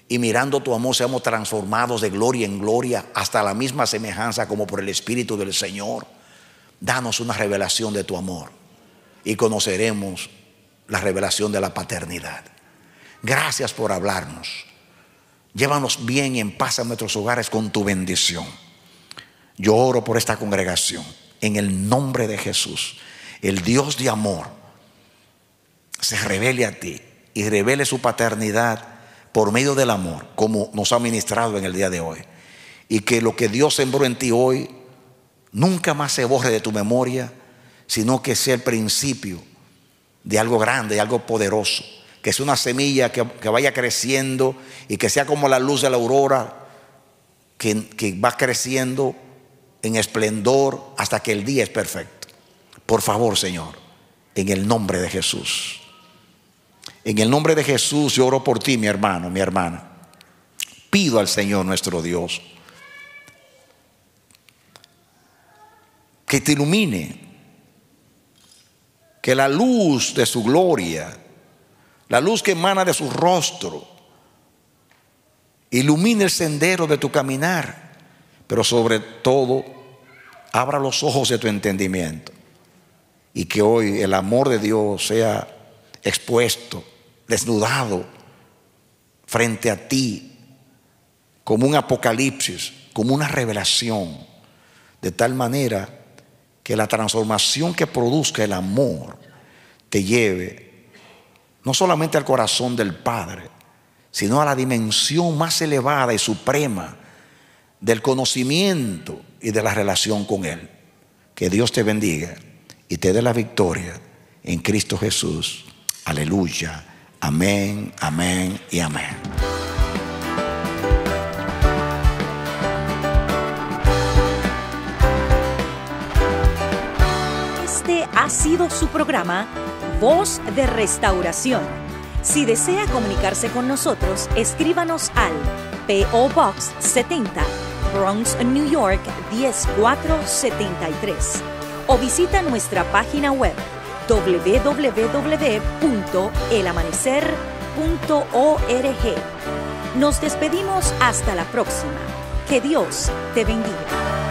y mirando tu amor seamos transformados de gloria en gloria hasta la misma semejanza como por el Espíritu del Señor. Danos una revelación de tu amor y conoceremos la revelación de la paternidad. Gracias por hablarnos. Llévanos bien y en paz a nuestros hogares con tu bendición. Yo oro por esta congregación en el nombre de Jesús. El Dios de amor se revele a ti y revele su paternidad por medio del amor, como nos ha ministrado en el día de hoy. Y que lo que Dios sembró en ti hoy nunca más se borre de tu memoria, sino que sea el principio de algo grande, de algo poderoso. Que sea una semilla que, vaya creciendo y que sea como la luz de la aurora que va creciendo en esplendor hasta que el día es perfecto. Por favor, Señor, en el nombre de Jesús. En el nombre de Jesús yo oro por ti, mi hermano, mi hermana. Pido al Señor nuestro Dios que te ilumine, que la luz de su gloria, la luz que emana de su rostro, ilumine el sendero de tu caminar, pero sobre todo, abra los ojos de tu entendimiento y que hoy el amor de Dios sea expuesto desnudado frente a ti, como un apocalipsis, como una revelación, de tal manera que la transformación que produzca el amor te lleve no solamente al corazón del Padre, sino a la dimensión más elevada y suprema del conocimiento y de la relación con Él. Que Dios te bendiga y te dé la victoria en Cristo Jesús. Aleluya. Amén, amén y amén. Este ha sido su programa Voz de Restauración. Si desea comunicarse con nosotros, escríbanos al PO Box 70, Bronx, New York 10473 o visita nuestra página web www.elamanecer.org. Nos despedimos hasta la próxima. Que Dios te bendiga.